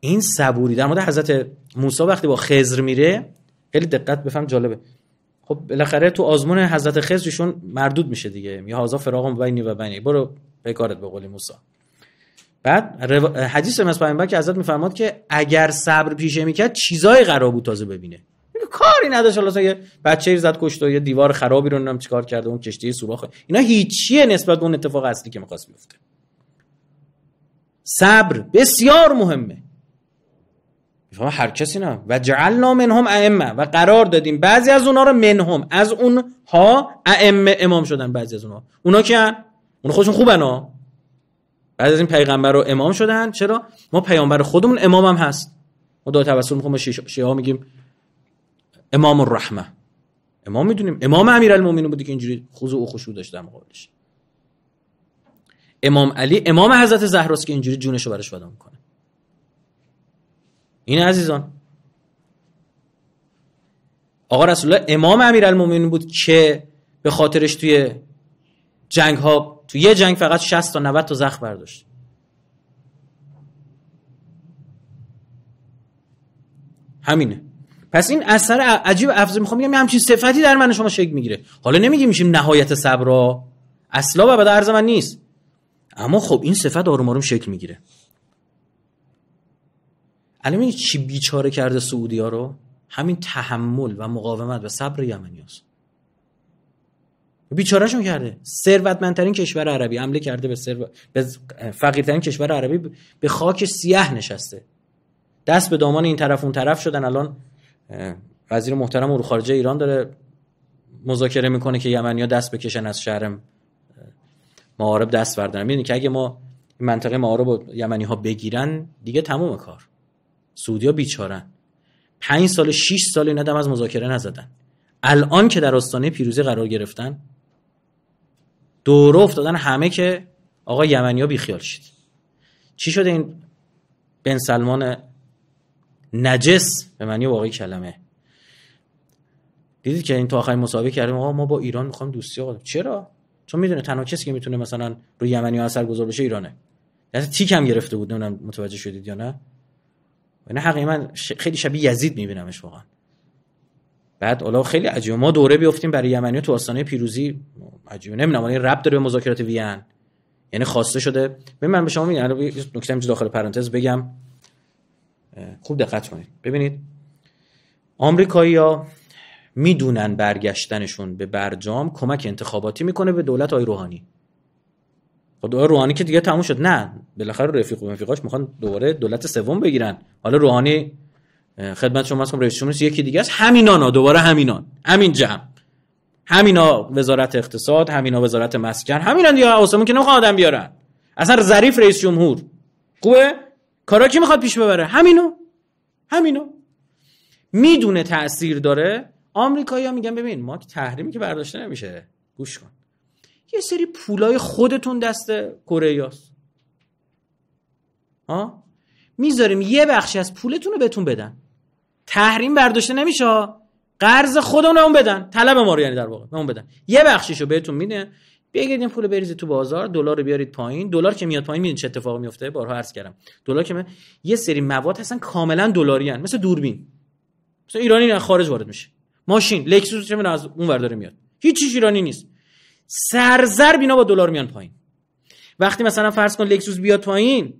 این صبوری در مورد حضرت موسی وقتی با خزر میره خیلی دقت بفهم جالبه خب بالاخره تو آزمون حضرت خزر مردود میشه دیگه یا هازا فراق بینی و بینی برو بکارت به قول موسی بعد رو... حدیث از پیامبر که حضرت میفرماد که اگر صبر پیشه میکرد چیزای قرار بود تازه ببینه کاری نداشت بچه یه بچه‌ای زد کشت و یه دیوار خرابی رو نمیدونم چیکار کرده اون کشتی سوراخ اینا هیچیه نسبت به اون اتفاق اصلی که میخواست بیفته صبر بسیار مهمه میفهمه هر کسی نه و جعلنا منهم ائمه و قرار دادیم بعضی از اونها رو منهم از اونها ها ائمه امام شدن بعضی از اونها اونا که اون خودشون خوبن نه بعضی از این پیغمبر رو امام شدن چرا ما پیامبر خودمون امام هم هست ما دو توسل میخوام شیعه ها میگیم امام الرحمه امام میدونیم امام امیرالمومنین بودی که اینجوری خضوع و خشوع داشت در مقابلش امام علی امام حضرت زهراست که اینجوری جونش رو براش فدا میکنه این عزیزان آقا رسول الله امام امیرالمومنین بود که به خاطرش توی جنگ ها توی یه جنگ فقط 60 تا 90 تا زخم برداشت همینه پس این اثر عجیب افز میخوام میگم همچین صفتی در من شما شکل میگیره حالا نمیگیم میشیم نهایت صبر اصلا و بعد عرض من نیست اما خب این صفت آروم آروم شکل میگیره الان چی بیچاره کرده سعودی ها رو همین تحمل و مقاومت و صبر یمنی هست. بیچارهشون کرده ثروتمندترین کشور عربی عمله کرده به, سر... به فقیرترین کشور عربی به خاک سیاه نشسته دست به دامان این طرف اون طرف شدن الان وزیر محترم امور خارجه ایران داره مذاکره میکنه که یمنیا دست بکشن از شهر معارب دست بردارن میدونی که اگه ما منطقه معارب و یمنی ها بگیرن دیگه تمام کار سعودیا بیچارن پنج سال 6 سال اینا دم از مذاکره نزدن الان که در آستانه پیروزی قرار گرفتن دور افتادن همه که آقا یمنیا بیخیال شید چی شده این بن سلمان نجس به معنی واقعی کلمه دیدید که این تا آخر مسابقه کردیم آقا ما با ایران میخوام دوستی آقا چرا چون میدونه تنها کسی که میتونه مثلا روی یمنی ها اثر گذار بشه ایرانه یعنی تیک هم گرفته بود نمیدونم متوجه شدید یا نه یعنی حقیقی من خیلی شبیه یزید میبینمش واقعا بعد الله خیلی عجیبه ما دوره بیافتیم برای یمنی تو آستانه پیروزی عجیبه نمیدونم این ربط داره به مذاکرات وین یعنی خواسته شده ببین من به شما میگم الان نکته داخل پرانتز بگم خوب دقت کنید ببینید آمریکایی ها میدونن برگشتنشون به برجام کمک انتخاباتی میکنه به دولت آی خود خب روحانی که دیگه تموم شد نه بالاخره رفیق و رفیقاش میخوان دوباره دولت سوم بگیرن حالا روحانی خدمت شما هستم خب رئیس جمهور یکی دیگه است همینانا دوباره همینان همین جمع همینا وزارت اقتصاد همینا وزارت مسکن همینا دیگه آسمون که نمیخوان آدم بیارن اصلا ظریف رئیس جمهور خوبه کارا کی میخواد پیش ببره همینو همینو میدونه تاثیر داره آمریکایی‌ها میگن ببین ما تحریمی که برداشته نمیشه گوش کن یه سری پولای خودتون دست کره ها میذاریم یه بخشی از پولتون رو بهتون بدن تحریم برداشته نمیشه قرض خودمون اون بدن طلب ما رو یعنی در واقع اون بدن یه بخشیشو بهتون میده بگید این پول بریزید تو بازار دلار رو بیارید پایین دلار که میاد پایین میدین چه اتفاقی میفته بارها عرض کردم دلار که یه سری مواد هستن کاملا دلاری مثل دوربین مثل ایرانی نه خارج وارد میشه ماشین لکسوس چه از اون ور میاد هیچ چیز ایرانی نیست سرزر بینا با دلار میان پایین وقتی مثلا فرض کن لکسوس بیاد پایین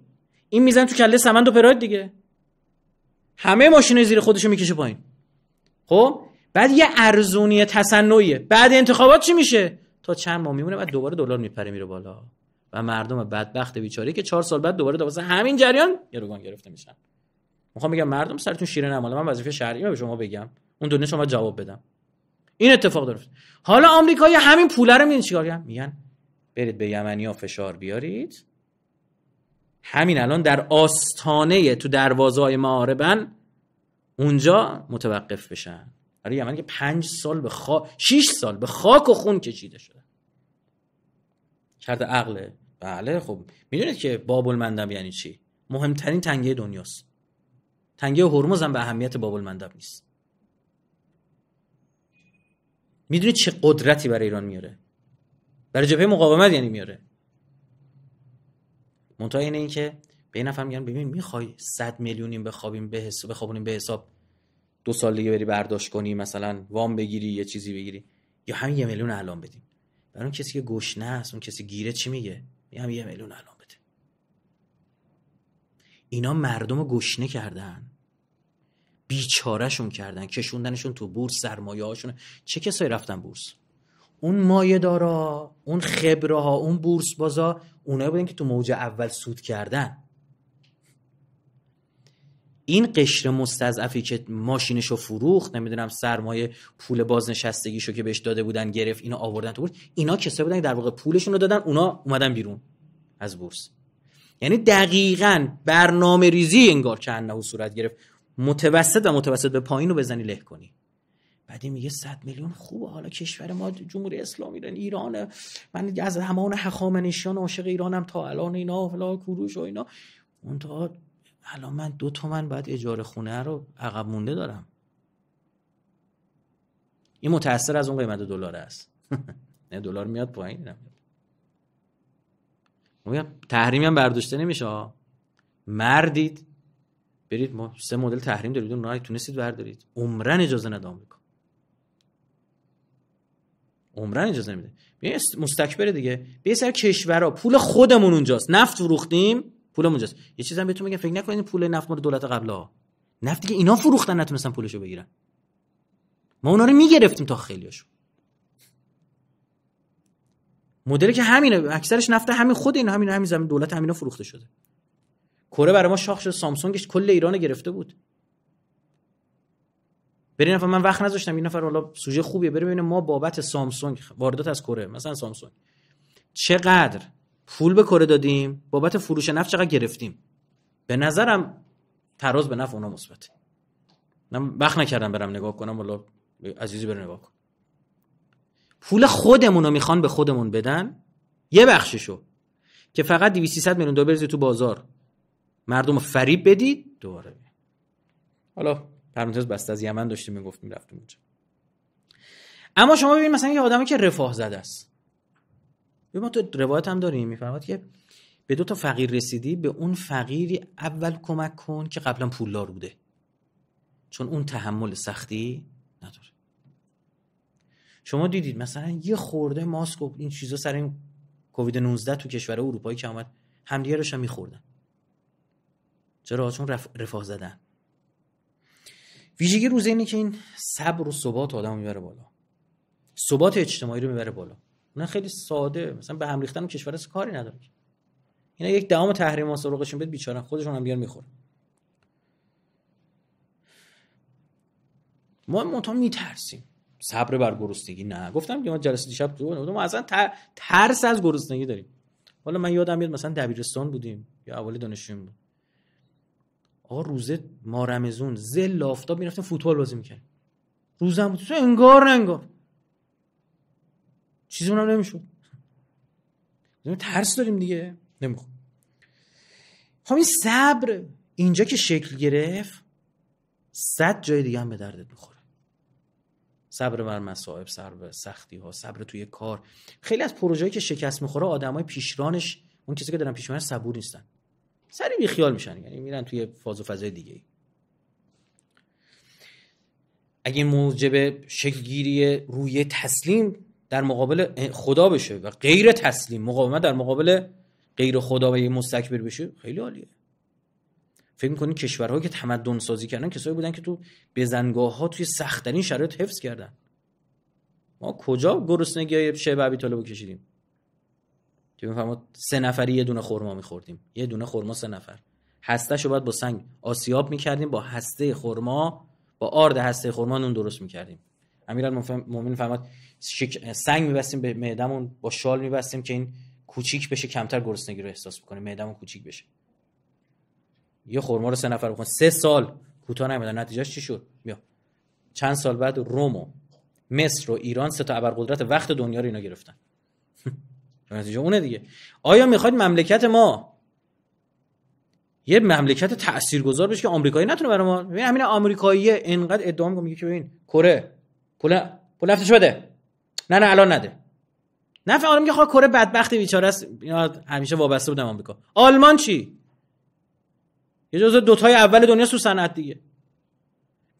این میزن تو کله سمند و پراید دیگه همه ماشین زیر خودشو میکشه پایین خب بعد یه ارزونی تصنعیه بعد انتخابات چی میشه تا چند ماه میمونه بعد دوباره دلار میپره میره بالا و مردم بدبخت بیچاره که چهار سال بعد دوباره دوباره همین جریان گروگان گرفته میشن میخوام بگم مردم سرتون شیره نماله من وظیفه شرعیه به شما بگم اون دونه شما جواب بدم این اتفاق داره حالا آمریکایی همین پوله رو میدین چیکار کردن میگن برید به یمنیا فشار بیارید همین الان در آستانه تو دروازه های معاربن اونجا متوقف بشن برای آره، یمنی که پنج سال به خاک شیش سال به خاک و خون کشیده شده کرده عقله بله خب میدونید که بابل مندم یعنی چی مهمترین تنگه دنیاست تنگه هرمز هم به اهمیت بابل مندم نیست میدونی چه قدرتی برای ایران میاره برای جبهه مقاومت یعنی میاره منتها اینه این که به این نفر میگن ببین میخوای 100 میلیونیم بخوابیم به حساب بخوابونیم به حساب دو سال دیگه بری برداشت کنی مثلا وام بگیری یه چیزی بگیری یا همین یه میلیون الان بدیم برای اون کسی که گشنه است اون کسی گیره چی میگه میگم یه میلیون الان بده اینا مردم گشنه کردن بیچارهشون کردن کشوندنشون تو بورس سرمایه هاشون چه کسایی رفتن بورس اون مایه دارا اون خبره ها اون بورس بازا اونایی بودن که تو موج اول سود کردن این قشر مستضعفی که ماشینشو فروخت نمیدونم سرمایه پول بازنشستگیشو که بهش داده بودن گرفت اینو آوردن تو بورس اینا کسایی بودن که در واقع پولشون رو دادن اونا اومدن بیرون از بورس یعنی دقیقا برنامه ریزی انگار که صورت گرفت متوسط و متوسط به پایین رو بزنی له کنی بعدی میگه 100 میلیون خوبه حالا کشور ما جمهوری اسلامی ایران ایرانه من از همان هخامنشیان عاشق ایرانم تا الان اینا فلا کوروش و اینا اون تا الان من دو تومن باید اجاره خونه رو عقب مونده دارم این متاثر از اون قیمت دلار است نه دلار میاد پایین نه تحریمی هم برداشته نمیشه مردید برید ما سه مدل تحریم دارید اونها تونستید بردارید عمرن اجازه نده آمریکا عمرن اجازه نمیده بیا مستکبر دیگه به سر کشورا پول خودمون اونجاست نفت فروختیم پول اونجاست یه هم بهتون میگم فکر نکنید پول نفت مال دولت قبلا نفتی که اینا فروختن نتونستن پولشو بگیرن ما اونا رو میگرفتیم تا خیلیاشو مدلی که همینه اکثرش نفت همین خود اینا همین همین زمین دولت همینا فروخته شده کره برای ما شاخ شد سامسونگش کل ایران گرفته بود برین نفر من وقت نذاشتم این نفر حالا سوژه خوبیه بریم ما بابت سامسونگ واردات از کره مثلا سامسونگ چقدر پول به کره دادیم بابت فروش نفت چقدر گرفتیم به نظرم تراز به نفع اونا مثبت من وقت نکردم برم نگاه کنم والا عزیزی بره نگاه کن پول خودمون رو میخوان به خودمون بدن یه بخششو که فقط 200 میلیون دلار بریزی تو بازار مردم رو فریب بدید دوباره حالا پرانتز بسته از یمن داشتیم میگفت میرفتیم اونجا اما شما ببینید مثلا یه آدمی که رفاه زده است ما تو روایت هم داریم میفرماد که به دو تا فقیر رسیدی به اون فقیری اول کمک کن که قبلا پولدار بوده چون اون تحمل سختی نداره شما دیدید مثلا یه خورده ماسک و این چیزا سر این کووید 19 تو کشور اروپایی که اومد همدیگه روشن میخوردن چرا چون رف... رفاه زدن ویژگی روزه اینه که این صبر و ثبات آدم میبره بالا ثبات اجتماعی رو میبره بالا اونها خیلی ساده مثلا به هم ریختن کشور کاری نداره اینا یک تحریم ها سرقشون بد بیچاره خودشون هم بیان میخورن ما متا میترسیم صبر بر گرسنگی نه گفتم که ما جلسه دیشب تو بودم ما اصلا ترس از گرسنگی داریم حالا من یادم میاد مثلا دبیرستان بودیم یا اول دانشیم. بود آقا روزه رمزون زل آفتاب میرفتیم فوتبال بازی میکردیم روزم بود تو انگار نه انگار چیزی اونم یعنی ترس داریم دیگه نمیخوام خب این صبر اینجا که شکل گرفت صد جای دیگه هم به دردت میخوره صبر بر مصائب صبر سختی ها صبر توی کار خیلی از پروژه‌ای که شکست میخوره آدمای پیشرانش اون کسی که دارن پیشرانش صبور نیستن سری بیخیال میشن یعنی میرن توی فاز و فضای دیگه اگه موجب شکلگیری روی تسلیم در مقابل خدا بشه و غیر تسلیم مقاومت در مقابل غیر خدا و یه مستکبر بشه خیلی عالیه فکر میکنین کشورهایی که تمدن سازی کردن کسایی بودن که تو بزنگاه ها توی سختترین شرایط حفظ کردن ما کجا گرسنگی های شعب عبی کشیدیم که سه نفری یه دونه خرما میخوردیم یه دونه خرما سه نفر هستهشو رو باید با سنگ آسیاب میکردیم با هسته خرما با آرد هسته خرما نون درست میکردیم امیرالمومنین فرماد سنگ میبستیم به معدمون با شال میبستیم که این کوچیک بشه کمتر گرسنگی رو احساس بکنه معدمون کوچیک بشه یه خرما رو سه نفر بخون سه سال کوتاه نمیدن نتیجهش چی شد بیا چند سال بعد روم و مصر و ایران سه تا ابرقدرت وقت دنیا رو اینا گرفتن نتیجه اونه دیگه آیا میخواید مملکت ما یه مملکت تاثیرگذار بشه که آمریکایی نتونه برای ما ببین همین آمریکایی انقدر ادعا میگه که ببین کره پول پول شده نه نه الان نده نه فعلا میگه خواه کره بدبخت بیچاره است اینا همیشه وابسته بودن آمریکا آلمان چی یه جزو تای اول دنیا سو صنعت دیگه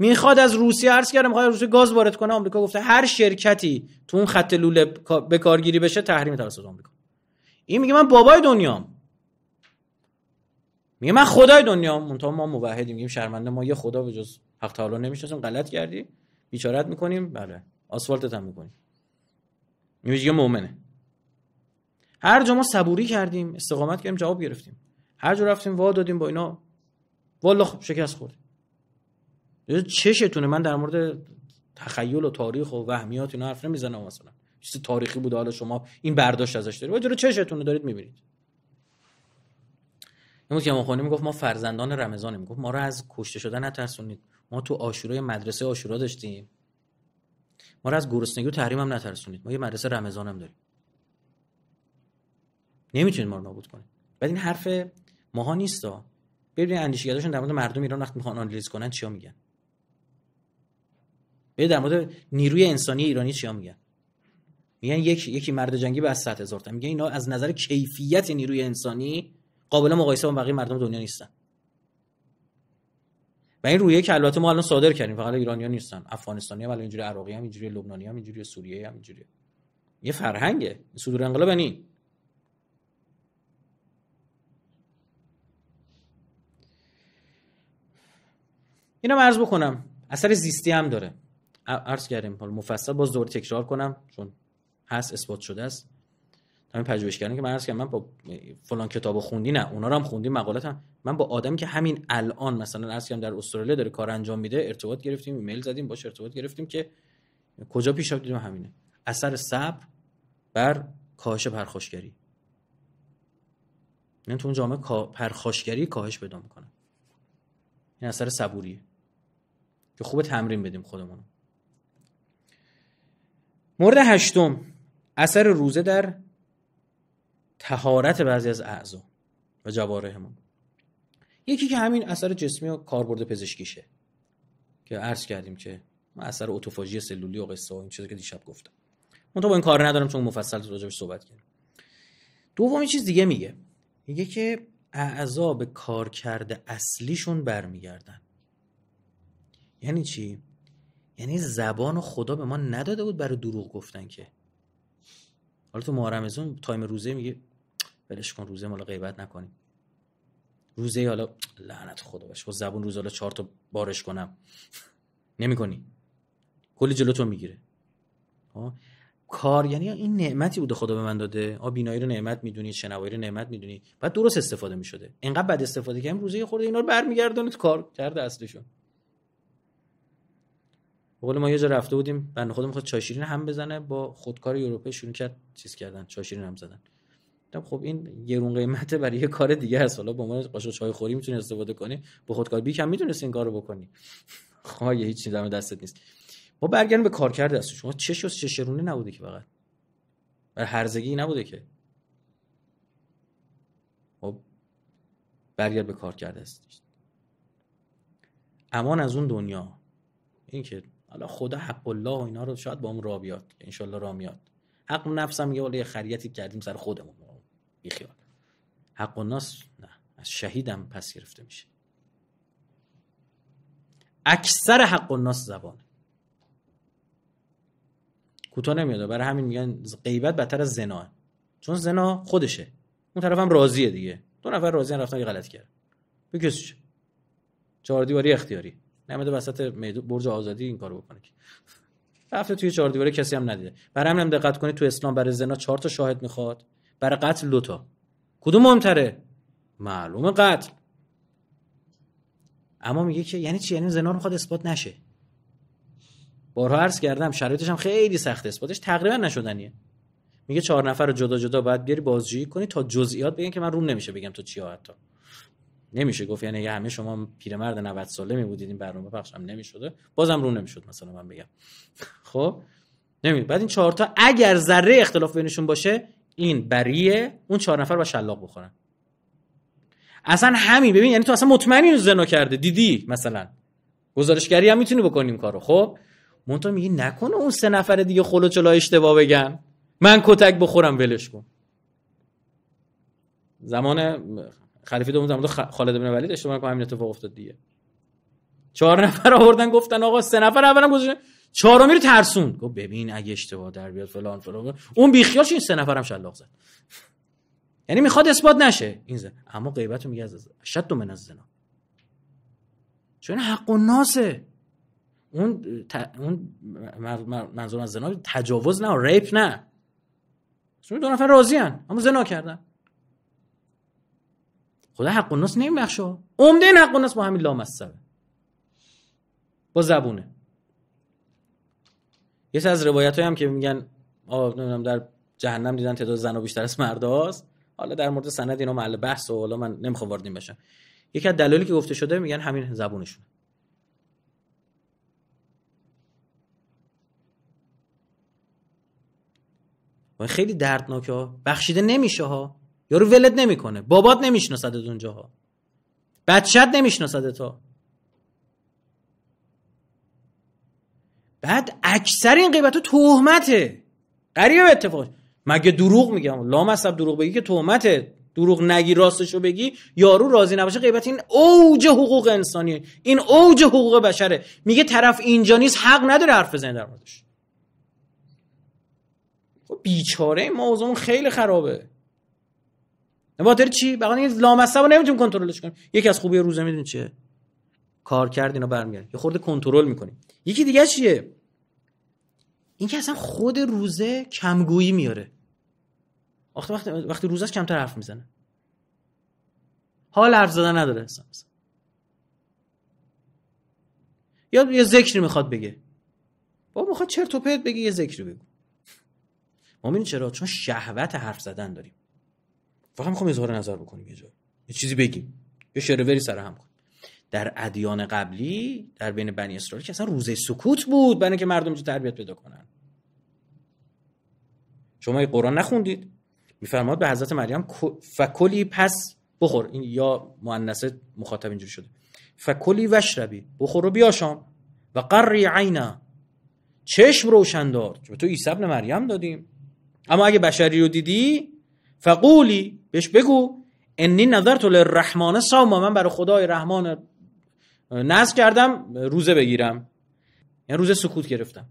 میخواد از روسیه عرض کرده میخواد روسیه گاز وارد کنه آمریکا گفته هر شرکتی تو اون خط لوله به کارگیری بشه تحریم توسط آمریکا این میگه من بابای دنیام میگه من خدای دنیام منتها ما موحدیم میگیم شرمنده ما یه خدا به جز حق تعالی نمیشناسیم غلط کردی بیچارت میکنیم بله آسفالتت هم میکنیم میگه مؤمنه هر جا ما صبوری کردیم استقامت کردیم جواب گرفتیم هر جا رفتیم وا دادیم با اینا والله خب شکست خوردیم چشتونه من در مورد تخیل و تاریخ و وهمیات اینا حرف نمیزنم مثلا چیز تاریخی بوده حالا شما این برداشت ازش دارید و چشتونه دارید میبینید امروز که مخونی میگفت ما فرزندان رمضان میگفت ما رو از کشته شدن نترسونید ما تو آشورای مدرسه آشورا داشتیم ما رو از گرسنگی و تحریم هم نترسونید ما یه مدرسه رمضان هم داریم نمیتونید ما رو نابود کنید بعد این حرف ماها نیستا ببینید اندیشگراشون در مورد مردم ایران وقتی میخوان آنالیز کنن چی میگن یعنی در مورد نیروی انسانی ایرانی چی میگن میگن یک یکی مرد جنگی به 100 هزار تا میگن اینا از نظر کیفیت نیروی انسانی قابل مقایسه با بقیه مردم دنیا نیستن و این رویه که البته ما الان صادر کردیم فقط ها نیستن افغانستانی هم اینجوری عراقی هم اینجوری لبنانی هم اینجوری سوریه هم اینجوری یه فرهنگه صدور انقلاب نی اینو مرز بکنم اثر زیستی هم داره عرض کردیم حالا مفصل باز دور تکرار کنم چون هست اثبات شده است همین کنم که من عرض کردم من با فلان کتاب خوندی نه اونا رو هم خوندیم مقالات هم من با آدمی که همین الان مثلا عرض کردم در استرالیا داره کار انجام میده ارتباط گرفتیم ایمیل زدیم باش ارتباط گرفتیم که کجا پیش دیدیم همینه اثر صبر بر کاهش پرخوشگری یعنی تو اون جامعه پرخوشگری کاهش پیدا میکنه این اثر صبوریه که خوب تمرین بدیم خودمون مورد هشتم اثر روزه در تهارت بعضی از اعضا و جوارحمون یکی که همین اثر جسمی و کاربرد پزشکیشه که عرض کردیم که اثر اتوفاژی سلولی و قصه و این چیزی که دیشب گفتم من تو با این کار ندارم چون مفصل راجعش صحبت کردیم دومی چیز دیگه میگه میگه که اعضا به کارکرد اصلیشون برمیگردن یعنی چی یعنی زبان و خدا به ما نداده بود برای دروغ گفتن که حالا تو محرمزون تایم روزه میگه ولش کن روزه مالا غیبت نکنی روزه حالا لعنت خدا باش و زبان روزه حالا چهار تا بارش کنم نمی کنی کلی جلو تو میگیره کار یعنی این نعمتی بوده خدا به من داده آ بینایی رو نعمت میدونی شنوایی رو نعمت میدونی بعد درست استفاده میشده اینقدر بد استفاده این روزه خورده اینا رو برمیگردونید کار کرده اصلشون قول ما یه جا رفته بودیم بنده خودم میخواد چاشیرین هم بزنه با خودکار اروپایی شروع کرد چیز کردن چاشیرین هم زدن خب این گرون قیمته برای یه کار دیگه است حالا به عنوان قاشق چای خوری میتونی استفاده کنی با خودکار بیک هم میتونی این کارو بکنی یه خب هیچ چیزی دستت نیست ما برگردیم به کار کرده است شما چه چه شرونه نبوده که فقط بر هرزگی نبوده که خب برگرد به کار کرده است امان از اون دنیا این که حالا خدا حق الله و اینا رو شاید با اون را بیاد انشالله را میاد حق نفسم یه ولی خریتی کردیم سر خودمون خیال حق و ناس نه از شهیدم پس گرفته میشه اکثر حق و ناس زبانه کوتاه نمیاد برای همین میگن غیبت بهتر از زنا چون زنا خودشه اون طرفم راضیه دیگه دو نفر راضیان رفتن یه غلط کرد به چهار دیواری اختیاری نمید وسط برج آزادی این کارو بکنه که رفته توی چهار دیواره کسی هم ندیده برای همین دقت کنید تو اسلام برای زنا چهار تا شاهد میخواد برای قتل دو تا کدوم مهمتره معلوم قتل اما میگه که یعنی چی یعنی زنا رو میخواد اثبات نشه بارها عرض کردم شرایطش هم خیلی سخت اثباتش تقریبا نشدنیه میگه چهار نفر رو جدا جدا باید بیاری بازجویی کنی تا جزئیات بگن که من روم نمیشه بگم تو چیا حتی نمیشه گفت یعنی همه شما پیرمرد 90 ساله می بودید این برنامه پخش هم نمیشده بازم رو نمیشد مثلا من بگم خب نمی بعد این چهار تا اگر ذره اختلاف بینشون باشه این بریه اون چهار نفر با شلاق بخورن اصلا همین ببین یعنی تو اصلا مطمئنی زنا کرده دیدی مثلا گزارشگری هم میتونی بکنیم کارو خب مونتا میگی نکنه اون سه نفر دیگه خلو چلا اشتباه بگن من کتک بخورم ولش کن زمان خلیفه دوم زمان خالد بن ولید اشتباه کردن همین اتفاق افتاد دیگه چهار نفر آوردن گفتن آقا سه نفر اولا گذاشتن چهارمی رو ترسون گفت ببین اگه اشتباه در بیاد فلان فلان اون خیالش این سه نفرم شلاق زد یعنی میخواد اثبات نشه این زن اما غیبت میگه از شد من از زنا چون حق و ناسه اون ت... اون منظور از زنا تجاوز نه ریپ نه چون دو نفر راضی اما زنا کردن خدا حق الناس نمیبخشه عمده این حق الناس با همین لامصبه با زبونه یه از روایت هم که میگن نمیدونم در جهنم دیدن تعداد زن بیشتر از هاست حالا در مورد سند اینا محل بحث و حالا من نمیخوام وارد این بشم یکی از دلایلی که گفته شده میگن همین زبونشون خیلی دردناکه ها بخشیده نمیشه ها یارو ولت نمیکنه بابات نمیشناسدت اونجاها بچت نمیشناسدت تو بعد اکثر این غیبت تو تهمته به اتفاق مگه دروغ میگم لامصب دروغ بگی که تهمته دروغ نگی راستشو بگی یارو راضی نباشه قیبت این اوج حقوق انسانیه این اوج حقوق بشره میگه طرف اینجا نیست حق نداره حرف بزنه در موردش خب بیچاره این خیلی خرابه خاطر چی بقا دیگه لامصب نمیتونیم کنترلش کنیم یکی از خوبی روزه میدونی چیه کار کرد اینا برمیگرد یه خورده کنترل میکنیم یکی دیگه چیه این که اصلا خود روزه کمگویی میاره وقتی وقتی وقتی روزش کمتر حرف میزنه حال حرف زدن نداره اصلا یا یه ذکری میخواد بگه بابا میخواد چرت و پرت بگه یه ذکری بگو ما چرا چون شهوت حرف زدن داریم فقط میخوام اظهار نظر بکنیم یه جا یه چیزی بگیم یه شعر وری سر هم کن در ادیان قبلی در بین بنی اسرائیل که اصلا روزه سکوت بود برای اینکه مردم چه تربیت پیدا کنن شما قرآن نخوندید میفرماد به حضرت مریم فکلی پس بخور این یا مؤنثه مخاطب اینجوری شده فکلی وشربی بخور و بیاشام و قری عینا چشم روشن دار تو عیسی ابن مریم دادیم اما اگه بشری رو دیدی فقولی بهش بگو انی نظر تو للرحمن ساما من برای خدای رحمان نذر کردم روزه بگیرم یعنی روزه سکوت گرفتم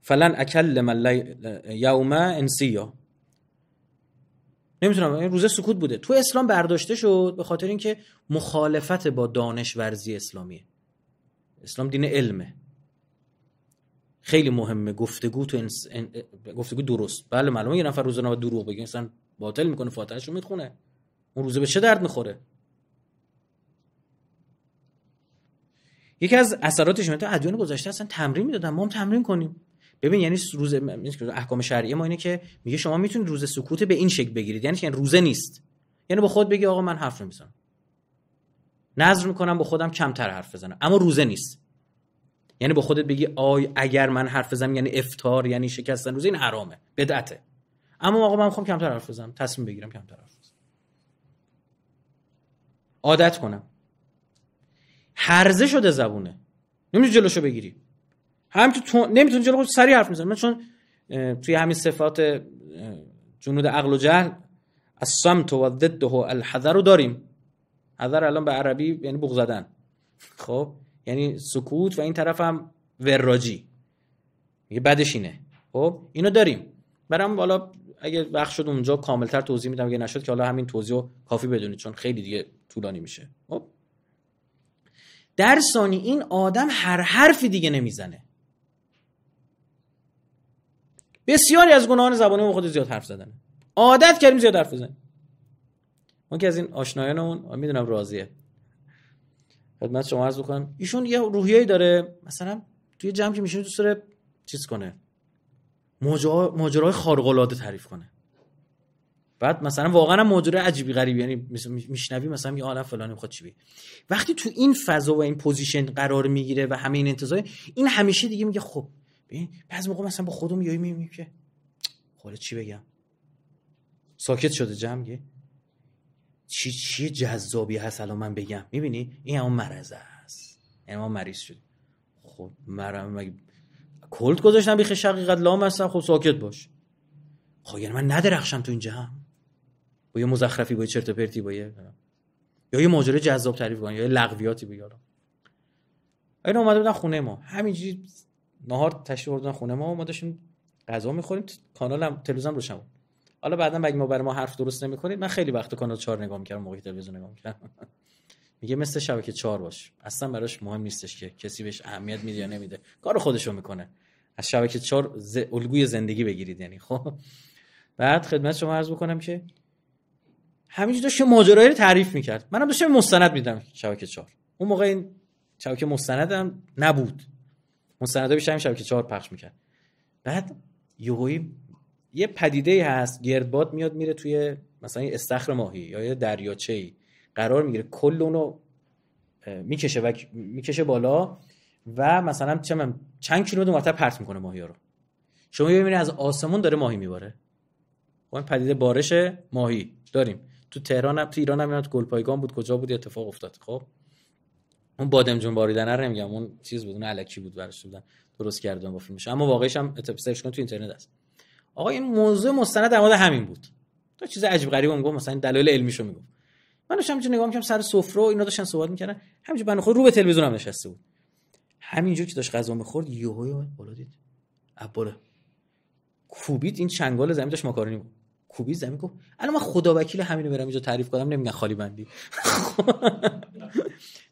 فلن اکلم یوم انسیا نمیتونم این روزه سکوت بوده تو اسلام برداشته شد به خاطر اینکه مخالفت با دانش ورزی اسلامیه اسلام دین علمه خیلی مهمه گفتگو تو انس... ان... گفتگو درست بله معلومه یه نفر روزانه دروغ بگه انسان باطل میکنه فاتحهش رو میخونه اون روزه به چه درد میخوره یکی از اثراتش اینه تو ادیان گذشته اصلا تمرین میدادن ما هم تمرین کنیم ببین یعنی روز احکام شرعی ما اینه که میگه شما میتونید روز سکوت به این شکل بگیرید یعنی یعنی روزه نیست یعنی با خود بگی آقا من حرف نمیزنم نظر میکنم با خودم کمتر حرف بزنم اما روزه نیست یعنی با خودت بگی آی اگر من حرف بزنم یعنی افتار یعنی شکستن روز این حرامه بدعته اما آقا من میخوام کمتر حرف بزنم تصمیم بگیرم کمتر حرف بزنم عادت کنم هرزه شده زبونه نمیتونی جلوشو بگیری هم تو نمیتونی جلو سری حرف میزنی من چون توی همین صفات جنود عقل و جهل از سمت و ضده الحذر رو داریم حذر الان به عربی یعنی بوغ زدن خب یعنی سکوت و این طرف هم وراجی یه بدش اینه خب اینو داریم برام بالا اگه وقت شد اونجا کاملتر توضیح میدم اگه نشد که حالا همین توضیح کافی بدونید چون خیلی دیگه طولانی میشه خب در ثانی این آدم هر حرفی دیگه نمیزنه بسیاری از گناهان زبانی خود زیاد حرف زدن عادت کردیم زیاد حرف بزنیم اون که از این آشنایانمون میدونم راضیه خدمت شما عرض بکنم ایشون یه روحیه‌ای داره مثلا توی جمع که میشینه دوست داره چیز کنه ماجرای خارق العاده تعریف کنه بعد مثلا واقعا ماجرای عجیبی غریبی یعنی میشنوی مثلا یه عالم فلانی میخواد چی بی. وقتی تو این فضا و این پوزیشن قرار میگیره و همه این انتظار این همیشه دیگه میگه خب ببین بعضی موقع مثلا با خودم یهو میگم که خاله خب، چی بگم ساکت شده جمع چی چی جذابی هست الان من بگم میبینی این همون مرزه است این یعنی ما مریض شد خب مرم کلت گذاشتم بیخ شقیقت لام هستم خب ساکت باش خب یعنی من ندرخشم تو این جهان با یه مزخرفی با یه چرت پرتی با یه یا یه ماجره جذاب تعریف کنی یا یه لغویاتی بگی حالا اینا اومده بودن خونه ما همینجوری نهار تشریف بردن خونه ما آمده ما داشتیم غذا میخوریم کانالم تلویزیون روشن بود حالا بعدا مگه ما برای ما حرف درست کنید من خیلی وقت کانال 4 نگاه کردم موقعی تلویزیون نگاه کردم میگه مثل شبکه 4 باش اصلا براش مهم نیستش که کسی بهش اهمیت میده یا نمیده کار خودشو میکنه از شبکه 4 ز... الگوی زندگی بگیرید یعنی خب بعد خدمت شما عرض بکنم که همینجوری داشت ماجرایی رو تعریف میکرد منم داشتم مستند میدم شبکه 4 اون موقع این شبکه مستندم نبود مستندا بیشتر شبکه 4 پخش میکرد بعد یهویی یه پدیده هست گردباد میاد میره توی مثلا استخر ماهی یا یه دریاچه ای قرار میگیره کل اونو میکشه و میکشه بالا و مثلا چند کیلو دو پرت میکنه ماهی رو شما ببینید از آسمون داره ماهی میباره اون پدیده بارش ماهی داریم تو تهران هم تو ایران هم گلپایگان بود کجا بود اتفاق افتاد خب اون بادم جون باریدن رو نمیگم اون چیز بود اون الکی بود برش بودن درست کردن با فیلمش اما واقعیش هم اتپسش کن تو اینترنت هست آقا این موضوع مستند در مورد همین بود تو چیز عجیب غریبی میگم مثلا دلایل علمیشو میگم من داشتم چه نگاه میکنم سر سفره و اینا داشتن صحبت میکردن همینجوری بنده خود رو به تلویزیون هم نشسته بود همینجوری که داشت غذا میخورد یهو بالا دید عباره کوبید این چنگال زمین داشت ماکارونی بود کوبید زمین گفت الان من خدا وکیل همینو برم اینجا تعریف کردم نمیگن خالی بندی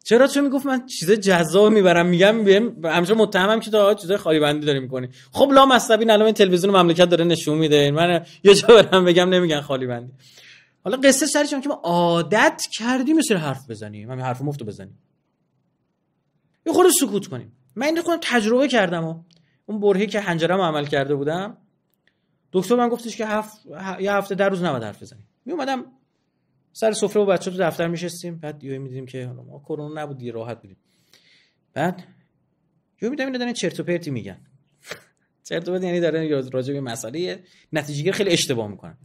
چرا چون میگفت من چیز جذاب میبرم میگم بیم متهم متهمم که تو چیزای خالی بندی داری میکنی خب لا مصلبین الان تلویزیون مملکت داره نشون میده من یه جا برم بگم نمیگن خالی بندی حالا قصه چون که ما عادت کردیم مثل حرف بزنیم من حرف مفتو بزنیم یه خورده سکوت کنیم من این کنم تجربه کردم و اون برهی که حنجرم عمل کرده بودم دکتر من گفتش که هفت... یه هفته در روز نباید حرف بزنی می اومدم سر سفره با بچه تو دفتر میشستیم بعد یهو میدیدیم که حالا ما کرونا نبودی راحت بودیم بعد یهو میدیدم دارن چرت و پرتی میگن چرت و پرت یعنی دارن راجع به مسئله نتیجه خیلی اشتباه میکنن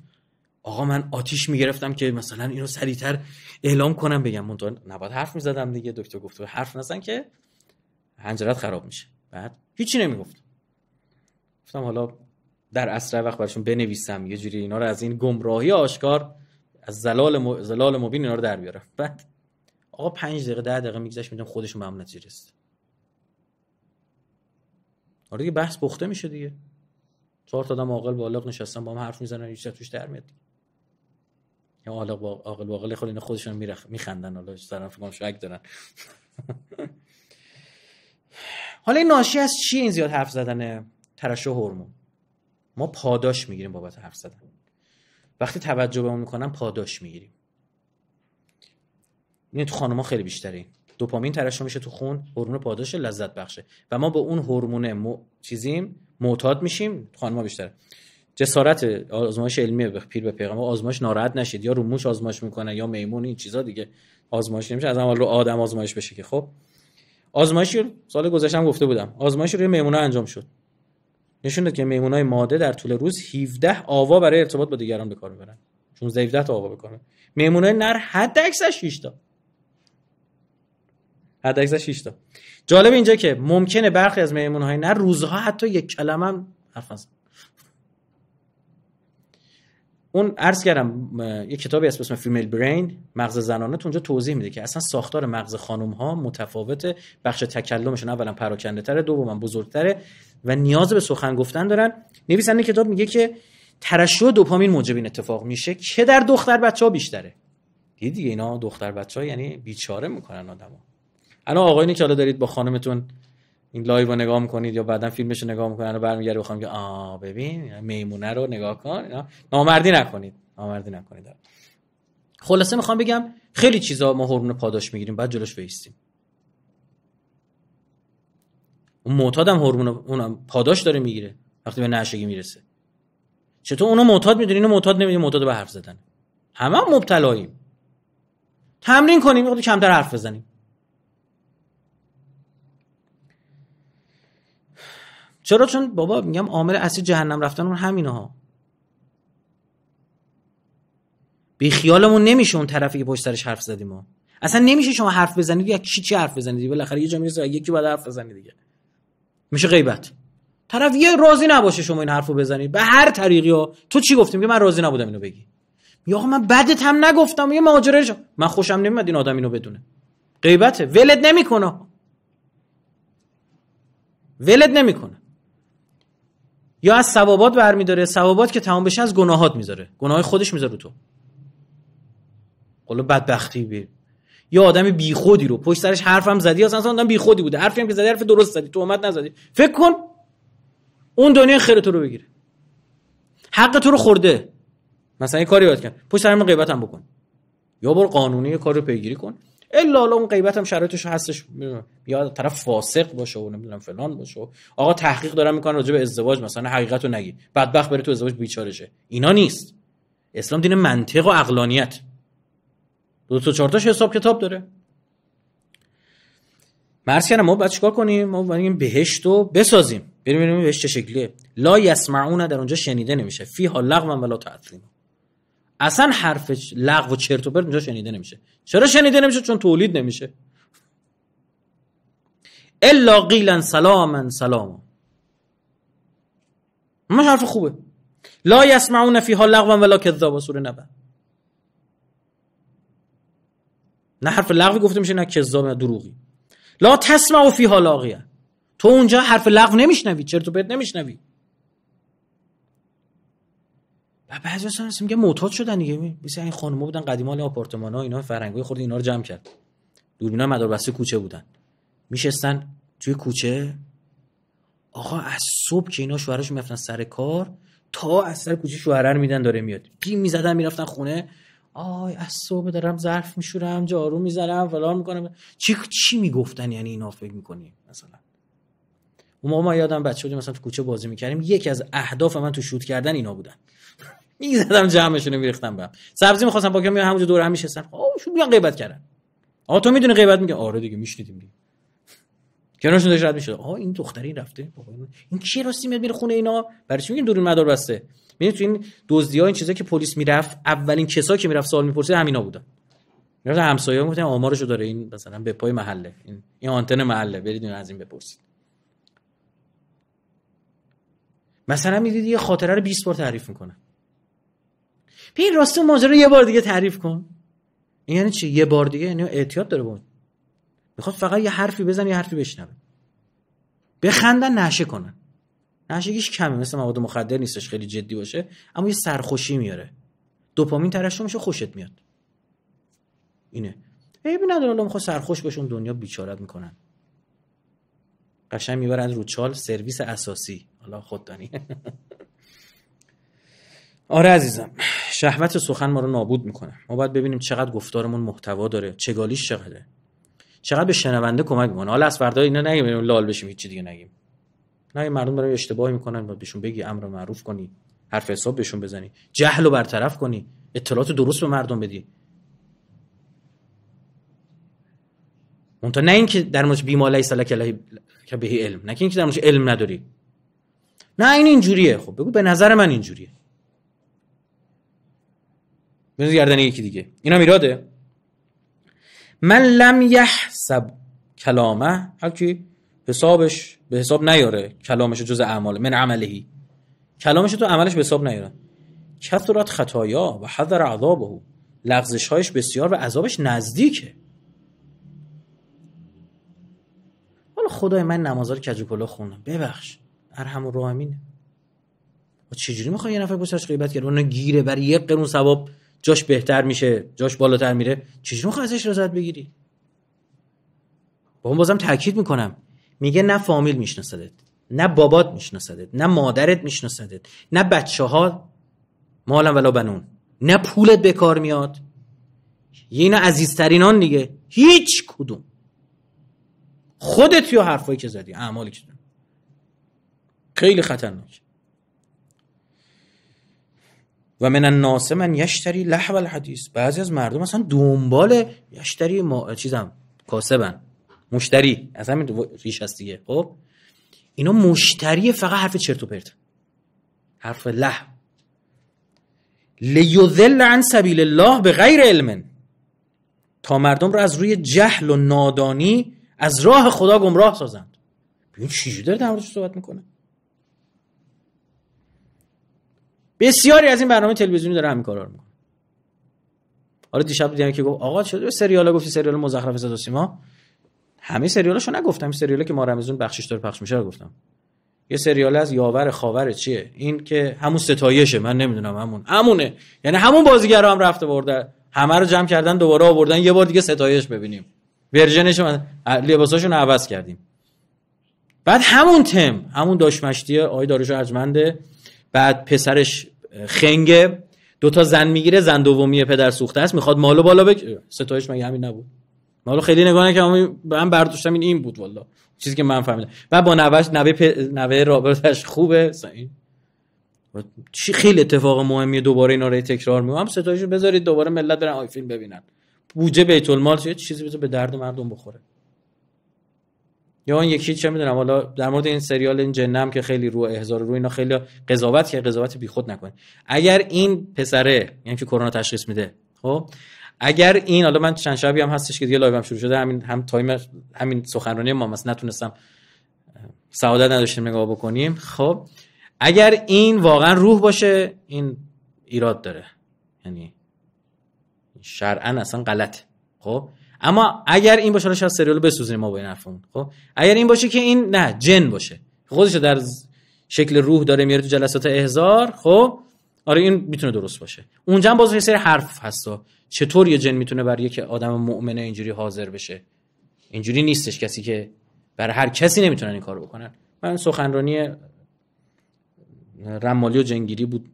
آقا من آتیش میگرفتم که مثلا اینو سریعتر اعلام کنم بگم تو نباید حرف میزدم دیگه دکتر گفت حرف نزن که حنجرت خراب میشه بعد هیچی نمیگفت گفتم حالا در اسرع وقت برشون بنویسم یه جوری اینا رو از این گمراهی آشکار از زلال, م... زلال مبین اینا رو در بیارم بعد آقا 5 دقیقه 10 دقیقه میگذشت میدم خودشون به هم رسید آره دیگه بحث بخته میشه دیگه چهار تا آدم عاقل بالغ نشستن با هم حرف میزنن هیچ توش در میاد یا عاقل با عاقل خود خب اینا خودشون میخندن حالا شک دارن حالا این ناشی از چی این زیاد حرف زدن ترشح هورمون ما پاداش میگیریم بابت حرف زدن وقتی توجه به اون میکنن پاداش میگیریم این تو خانم‌ها خیلی بیشتره دوپامین ترشح میشه تو خون هورمون پاداش لذت بخشه و ما به اون هورمون م... چیزیم معتاد میشیم خانم‌ها بیشتره جسارت آزمایش علمی به پیر به پیغام آزمایش ناراحت نشید یا رو موش آزمایش میکنه یا میمون این چیزا دیگه آزمایش نمیشه از اول رو آدم آزمایش بشه که خب آزمایش سال گذشتم گفته بودم آزمایش روی میمونا انجام شد نشون داد که میمونای ماده در طول روز 17 آوا برای ارتباط با دیگران به کار میبرن 16 17 تا آوا بکنه میمونای نر حد اکثر 6 تا حد اکثر 6 تا جالب اینجا که ممکنه برخی از میمونهای نر روزها حتی یک کلمه هم حرف نزنن اون عرض کردم یه کتابی هست به اسم فیمیل برین مغز زنانه تو اونجا توضیح میده که اصلا ساختار مغز خانم ها متفاوته بخش تکلمشون اولا پراکنده تره دوما بزرگتره و نیاز به سخن گفتن دارن نویسنده کتاب میگه که ترشح دوپامین موجب این اتفاق میشه که در دختر بچه ها بیشتره دیدی اینا دختر بچه ها یعنی بیچاره میکنن آدمو الان آقایونی که حالا دارید با خانمتون این لایو رو نگاه میکنید یا بعدا فیلمش رو نگاه میکنن و برمیگرده بخوام که آه ببین میمونه رو نگاه کن نامردی نکنید نامردی نکنید خلاصه میخوام بگم خیلی چیزا ما هورمون پاداش میگیریم بعد جلوش بیستیم اون معتاد هم اونم پاداش داره میگیره وقتی به نشگی میرسه چطور اونو معتاد میدونی اینو معتاد نمیدونی معتاد به حرف زدن همه هم مبتلاییم تمرین کنیم کمتر حرف بزنیم چرا چون بابا میگم عامل اصلی جهنم رفتن اون همینه ها بی خیالمون نمیشه اون طرفی که پشت حرف زدیم ما اصلا نمیشه شما حرف بزنید یا چی چی حرف بزنید بالاخره یه جا میرسه یکی بعد حرف بزنید دیگه میشه غیبت طرف یه راضی نباشه شما این حرفو بزنید به هر طریقی ها تو چی گفتیم که من راضی نبودم اینو بگی یا من بدت هم نگفتم یه ماجرا من خوشم نمیاد این آدم اینو بدونه غیبته ولت نمیکنه ولت نمیکنه یا از ثوابات برمیداره ثوابات که تمام بشه از گناهات میذاره گناه خودش میذاره رو تو قلا بدبختی بی یا آدم بیخودی رو پشت سرش حرفم زدی اصلا آدم بیخودی بوده حرفی هم که زدی حرف درست زدی تو نزدی فکر کن اون دنیا خیر تو رو بگیره حق تو رو خورده مثلا یه کاری باید کن پشت سر من غیبت هم بکن یا بر قانونی کار رو پیگیری کن الا حالا اون غیبت هم شرایطش هستش یا طرف فاسق باشه و نمیدونم فلان باشه آقا تحقیق دارن میکنه راجع به ازدواج مثلا حقیقت رو نگی بدبخت بره تو ازدواج بیچاره شه اینا نیست اسلام دین منطق و عقلانیت دو تا تاش حساب کتاب داره مرسی ما باید چیکار کنیم ما باید بهشت رو بسازیم بریم ببینیم بهشت چه شکلیه لا یسمعون در اونجا شنیده نمیشه فی حال لغوا ولا تعظیم اصلا حرفش لغو و چرت و پرت اونجا شنیده نمیشه چرا شنیده نمیشه چون تولید نمیشه الا قیلا سلاما سلاما ما حرف خوبه لا یسمعون فیها لغوا ولا کذابا سوره نبا نه حرف لغوی گفته میشه نه کذاب نه دروغی لا تسمع فیها لاغیه تو اونجا حرف لغو نمیشنوی چرت و پرت نمیشنوی و بعضی اصلا میگه معتاد شدن دیگه مثل این خانوما بودن قدیما آپارتمان ها اینا فرنگای خود اینا رو جمع کرد دوربینا بسته کوچه بودن میشستن توی کوچه آقا از صبح که اینا شوهرش میفتن سر کار تا از سر کوچه شوهر میدن داره میاد گی میزدن میرفتن خونه آی از صبح دارم ظرف میشورم جارو میزنم فلان میکنم چی چی میگفتن یعنی اینا فکر میکنی مثلا اون موقع ما یادم بچه بودیم مثلا تو کوچه بازی میکردیم یکی از اهداف من تو شوت کردن اینا بودن میزدم زدم جمعشون میریختم بهم سبزی میخواستم با کیا همونجا دور هم میشستم اوه خب، میان غیبت کردن آقا تو میدونی غیبت میگه آره دیگه میشنیدیم دیگه کنارشون داشت رد میشه آها این دختری رفته این کی راستی میاد میره خونه اینا برای چی میگن دورین مدار بسته میبینید تو این دزدی ها این چیزا که پلیس میرفت اولین کسا که میرفت سوال میپرسید همینا بودن میرفت همسایه‌ها میگفتن آمارشو داره این مثلا به پای محله این این آنتن محله برید از این بپرسید مثلا میدید یه خاطره رو 20 بار تعریف میکنه پی راست ماجرا یه بار دیگه تعریف کن این یعنی چی یه بار دیگه یعنی اعتیاد داره بود میخواد فقط یه حرفی بزن یه حرفی بشنوه بخندن نشه کنن نشگیش کمه مثل مواد مخدر نیستش خیلی جدی باشه اما یه سرخوشی میاره دوپامین ترشح میشه خوشت میاد اینه بی نداره الان میخواد سرخوش باشون دنیا بیچارت میکنن قشنگ میبرن رو چال سرویس اساسی حالا خود دانی آره عزیزم شهوت سخن ما رو نابود میکنه ما باید ببینیم چقدر گفتارمون محتوا داره چگالیش چقدره چقدر به شنونده کمک میکنه حالا از فردا اینا نگیم لال بشیم هیچ دیگه نگیم نه مردم برای اشتباهی میکنن باید بهشون بگی امر معروف کنی حرف حساب بهشون بزنی جهل رو برطرف کنی اطلاعات درست به مردم بدی منتها نه اینکه در مورد سلک الله که به علم نه اینکه در مورد علم نداری نه این اینجوریه خب بگو به نظر من اینجوریه بنز گردن یکی دیگه اینا میراده من لم یحسب کلامه هر کی حسابش به حساب نیاره کلامش جز اعمال من عملهی کلامش تو عملش به حساب نیاره کثرت خطایا و حذر عذابه لغزش هایش بسیار و عذابش نزدیکه حالا خدای من نمازار کلا خوندم ببخش ارحم و راهمینه و چجوری میخوای یه نفر بسرش غیبت کرد اون گیره بر یک قرون ثواب جاش بهتر میشه جاش بالاتر میره چجوری میخوای ازش رضایت بگیری با اون بازم تاکید میکنم میگه نه فامیل میشناسدت نه بابات میشناسدت نه مادرت میشناسدت نه بچه ها مالم ولا بنون نه پولت به کار میاد یه اینا عزیزترینان دیگه هیچ کدوم خودت یا حرفایی که زدی اعمالی که خیلی خطرناک و من الناس من یشتری لحو الحدیث بعضی از مردم اصلا دنبال یشتری ما... چیزم کاسبن مشتری از همین ریش هست دیگه خب اینا مشتری فقط حرف چرت و پرت حرف له لیذل عن سبیل الله به غیر علم تا مردم رو از روی جهل و نادانی از راه خدا گمراه سازند ببین چی داره در موردش صحبت میکنه بسیاری از این برنامه تلویزیونی داره همین کارا رو میکنه حالا دیشب دیدم که گفت آقا چه سریالا گفتی سریال مزخرف صدا سیما همه سریالاشو نگفتم سریالی که ما رمزون بخشش داره پخش میشه رو گفتم یه سریال از یاور خاور چیه این که همون ستایشه من نمیدونم همون همونه یعنی همون بازیگرا هم رفته برده همه رو جمع کردن دوباره آوردن یه بار دیگه ستایش ببینیم ورژنش من لباساشون عوض کردیم بعد همون تم همون داشمشتی آقای داروش ارجمنده بعد پسرش خنگه دوتا زن میگیره زن دومی پدر سوخته است میخواد مالو بالا بک ستایش مگه همین نبود مالو خیلی نگاه که من برداشتم این این بود والا چیزی که من فهمیدم و با نوش نوه پ... نوه رابرتش خوبه چی خیلی اتفاق مهمیه دوباره اینا رو تکرار هم ستایشو بذارید دوباره ملت برن آی فیلم ببینن بودجه بیت المال چیزی به درد مردم بخوره یا اون یکی چه میدونم حالا در مورد این سریال این جنم که خیلی رو احزار رو اینا خیلی قضاوت که قضاوت بیخود نکنه اگر این پسره یعنی که کرونا تشخیص میده خب اگر این حالا من چند شبی هم هستش که دیگه هم شروع شده همین هم تایم همین سخنرانی ما مثلا نتونستم سعادت نداشتیم نگاه بکنیم خب اگر این واقعا روح باشه این ایراد داره یعنی شرعا اصلا غلطه خب اما اگر این باشه شاید سریال بسوزیم ما با این حرفمون خب اگر این باشه که این نه جن باشه خودش در شکل روح داره میاره تو جلسات احزار خب آره این میتونه درست باشه اونجا هم باز یه سری حرف هستا چطور یه جن میتونه برای یک آدم مؤمنه اینجوری حاضر بشه اینجوری نیستش کسی که برای هر کسی نمیتونن این کارو بکنن من سخنرانی رمالی و جنگیری بود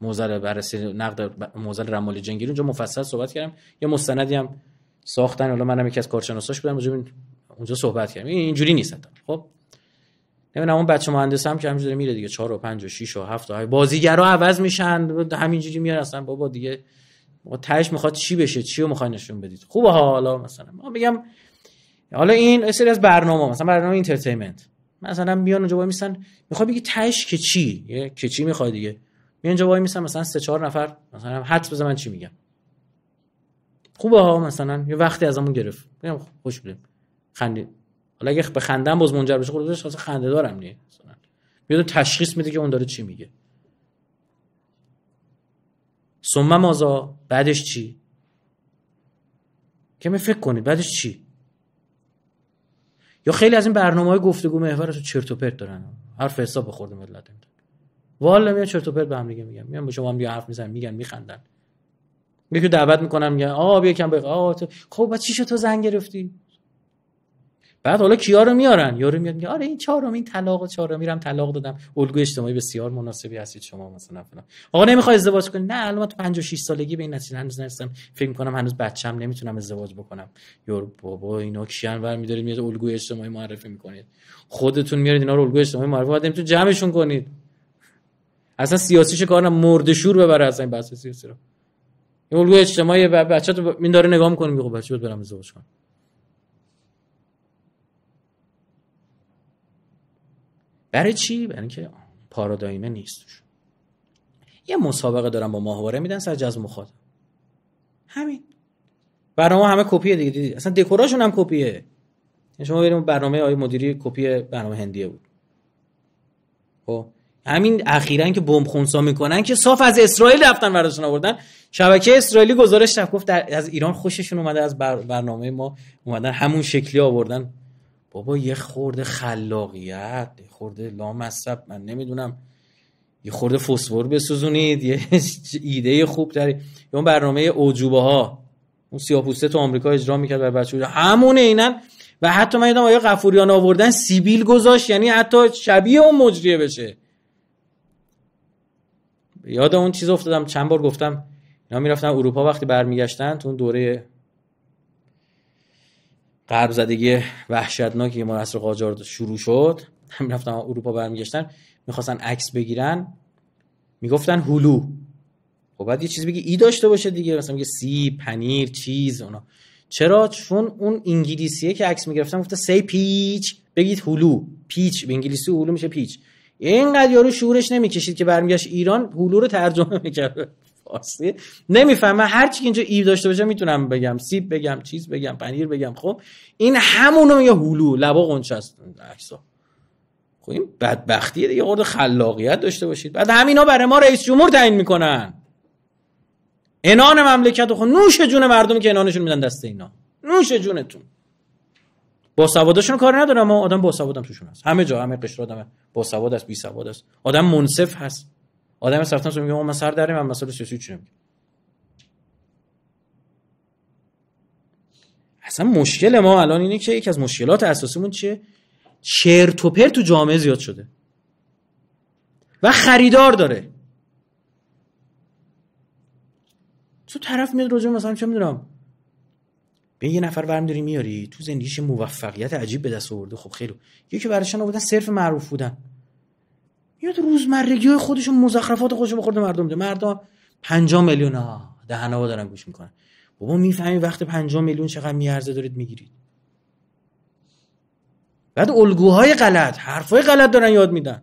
موزل بررسی نقد موزل رمالی جنگیری اونجا مفصل صحبت کردم یه مستندی هم ساختن حالا منم یکی از کارشناساش بودم اونجا صحبت کردم اینجوری نیست خب نمیدونم اون بچه مهندس هم که همینجوری میره دیگه 4 و 5 و 6 و 7 و 8 بازیگرا عوض میشن همینجوری میان اصلا بابا دیگه ما تهش میخواد چی بشه چی رو میخوای نشون بدید خوبه حالا مثلا ما میگم حالا این سری از برنامه مثلا برنامه اینترتینمنت مثلا میان اونجا وای میسن میخواد بگی تهش که چی که چی میخواد دیگه میان اونجا وای میسن مثلا سه چهار نفر مثلا حد بزن من چی میگم خوبه ها مثلا یه وقتی از ازمون گرفت میگم خب، خوش بودیم خندید حالا اگه به خندن باز منجر بشه خودش خب خنده دارم نیه مثلا میاد تشخیص میده که اون داره چی میگه ثم مازا بعدش چی که فکر کنید بعدش چی یا خیلی از این برنامه های گفتگو محور تو چرت و پرت دارن حرف حساب بخورده ملت والا میاد چرت و پرت به هم دیگه میگم میان با شما هم دیگه حرف میزن میگن میخندن یکی دعوت میکنم میگن آ بیا کم بگو تو خب بعد چی شد تو زنگ گرفتی بعد حالا کیا رو میارن یارو میاد میگه آره این چهارم این طلاق چهارم میرم طلاق دادم الگو اجتماعی بسیار مناسبی هستید شما مثلا فلان آقا نمیخوای ازدواج کنی نه الان 5 تو 56 سالگی به این نتیجه هنوز نرسیدم فکر میکنم هنوز بچم نمیتونم ازدواج بکنم یارو بابا اینا کیان میدارید میاد الگو اجتماعی معرفی میکنید خودتون میارید اینا رو الگو اجتماعی معرفی بعد نمیتون جمعشون کنید اصلا سیاسیش کار مرده مرد شور ببره اصلا این بحث سیاسی رو الگوی اجتماعی و بچه تو داره نگاه میکنه میگه بچه بچه برم ازدواج برای چی؟ برای اینکه پارادایمه نیست یه مسابقه دارم با ماهواره میدن سر جذب مخاطب همین برنامه همه کپیه دیگه دیدی اصلا دکوراشون هم کپیه یعنی شما بریم برنامه آی مدیری کپی برنامه هندیه بود خب همین اخیرا که بمب خونسا میکنن که صاف از اسرائیل رفتن براشون آوردن شبکه اسرائیلی گزارش داد گفت از ایران خوششون اومده از برنامه ما اومدن همون شکلی آوردن بابا یه خورده خلاقیت یه خورده لامصب من نمیدونم یه خورده فسفر بسوزونید یه ایده خوب داری اون برنامه اوجوبه ها اون سیاپوسته تو آمریکا اجرا میکرد بر بچه‌ها همون اینن و حتی من یادم آیا قفوریان آوردن سیبیل گذاشت یعنی حتی شبیه اون مجریه بشه یاد اون چیز افتادم چند بار گفتم اینا میرفتن اروپا وقتی برمیگشتن تو اون دوره قرب زدگی وحشتناکی که مال قاجار شروع شد میرفتن اروپا برمیگشتن میخواستن عکس بگیرن میگفتن هلو خب بعد یه چیز بگی ای داشته باشه دیگه مثلا میگه سی پنیر چیز اونا چرا چون اون انگلیسیه که عکس میگرفتن گفته سی پیچ بگید هلو پیچ به انگلیسی هلو میشه پیچ اینقدر یارو شعورش نمیکشید که برمیگشت ایران هولو رو ترجمه میکرد فارسی نمیفهمه هر چی اینجا ایو داشته باشه میتونم بگم سیب بگم چیز بگم پنیر بگم خب این همونو میگه هولو لبا قنچه است عکسا خب این بدبختیه دیگه خورده خلاقیت داشته باشید بعد همینا برای ما رئیس جمهور تعیین میکنن انان مملکت خود خب نوش جون مردمی که انانشون میدن دست اینا نوش جونتون با سوادشون کار ندارم اما آدم با سوادم توشون هست همه جا همه قشر آدم با سواد است بی سواد است آدم منصف هست آدم اصلا میگه من سر درم من مسئله سیاسی چی اصلا مشکل ما الان اینه که یکی از مشکلات اساسیمون چیه چرت و پرت تو جامعه زیاد شده و خریدار داره تو طرف میاد راجع مثلا چه میدونم به یه نفر برمی داری میاری تو زندگیش موفقیت عجیب به دست آورده خب خیلی یکی برشان آوردن صرف معروف بودن یاد روزمرگی های خودشون مزخرفات خودشون بخورده مردم ده مردم پنجا میلیون ها دهنه ها دارن گوش میکنن بابا میفهمی وقت پنجا میلیون چقدر میارزه دارید میگیرید بعد الگوهای غلط حرفای غلط دارن یاد میدن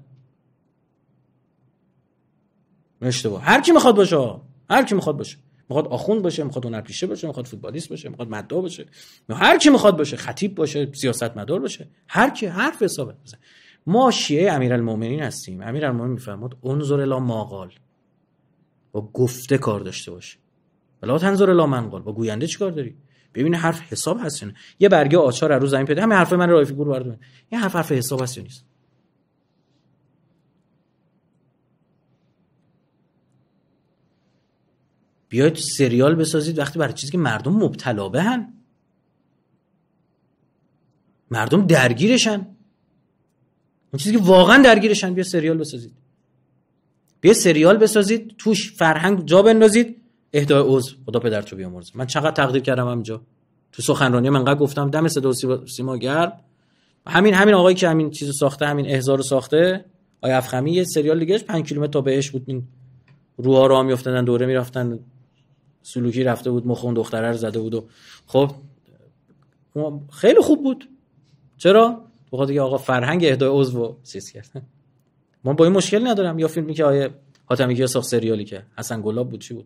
اشتباه هر کی میخواد باشه هر کی میخواد باشه میخواد آخوند باشه میخواد پیشه باشه میخواد فوتبالیست باشه میخواد مدعا باشه هر کی میخواد باشه خطیب باشه سیاست مدار باشه هر کی حرف حساب بزنه ما شیعه امیرالمومنین هستیم امیرالمومنین میفرماد انظر الا ماقال با گفته کار داشته باشه بلا تنظر الا منقال با گوینده چیکار داری ببین حرف حساب هست یه برگه آچار رو زمین پیدا همه حرف من رایفی گور بردونه این حرف حرف حساب هست نیست بیاید سریال بسازید وقتی برای چیزی که مردم مبتلا بهن مردم درگیرشن اون چیزی که واقعا درگیرشن بیا سریال بسازید بیا سریال بسازید توش فرهنگ جا بندازید اهدای عضو خدا تو بیامرزه من چقدر تقدیر کردم همینجا تو سخنرانی من قد گفتم دم صدا و سیما گرد همین همین آقایی که همین چیزو ساخته همین احزارو ساخته آیا افخمی یه سریال دیگهش 5 کیلومتر تا بهش بود این روها را میافتادن دوره میرفتن سلوکی رفته بود مخون دختره رو زده بود و خب خیلی خوب بود چرا بخاطر که آقا فرهنگ اهدای عضو سیست کرد من با این مشکل ندارم یا فیلمی که آیه حاتمی ساخت سریالی که حسن گلاب بود چی بود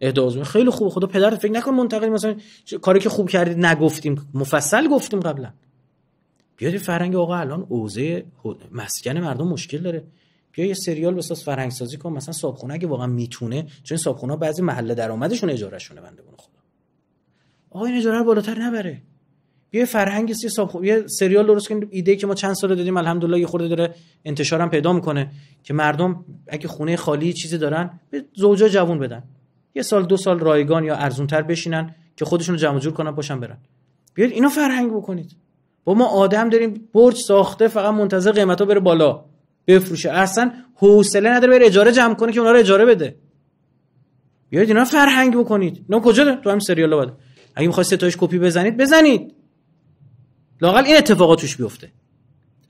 اهدا خیلی خوب خدا پدرت فکر نکن منتقل مثلا کاری که خوب کردید نگفتیم مفصل گفتیم قبلا بیاد فرهنگ آقا الان اوزه مسکن مردم مشکل داره بیا یه سریال بساز فرهنگ سازی کن مثلا صابخونه اگه واقعا میتونه چون صابخونه بعضی محله درآمدشون اجاره شونه بنده خدا آقا این اجاره بالاتر نبره بیا فرهنگ سی صابخونه یه سریال درست کن ایده که ما چند سال دادیم الحمدلله یه خورده داره انتشارم پیدا میکنه که مردم اگه خونه خالی چیزی دارن به زوجا جوون بدن یه سال دو سال رایگان یا ارزون تر بشینن که خودشونو جمع جور کنن باشن برن بیاید اینو فرهنگ بکنید با ما آدم داریم برج ساخته فقط منتظر قیمتا بره بالا بفروشه اصلا حوصله نداره بره اجاره جمع کنه که اونا رو اجاره بده بیاید اینا فرهنگ بکنید نه کجا ده؟ تو هم سریال بده اگه می‌خواید ستایش کپی بزنید بزنید لاقل این اتفاقات توش بیفته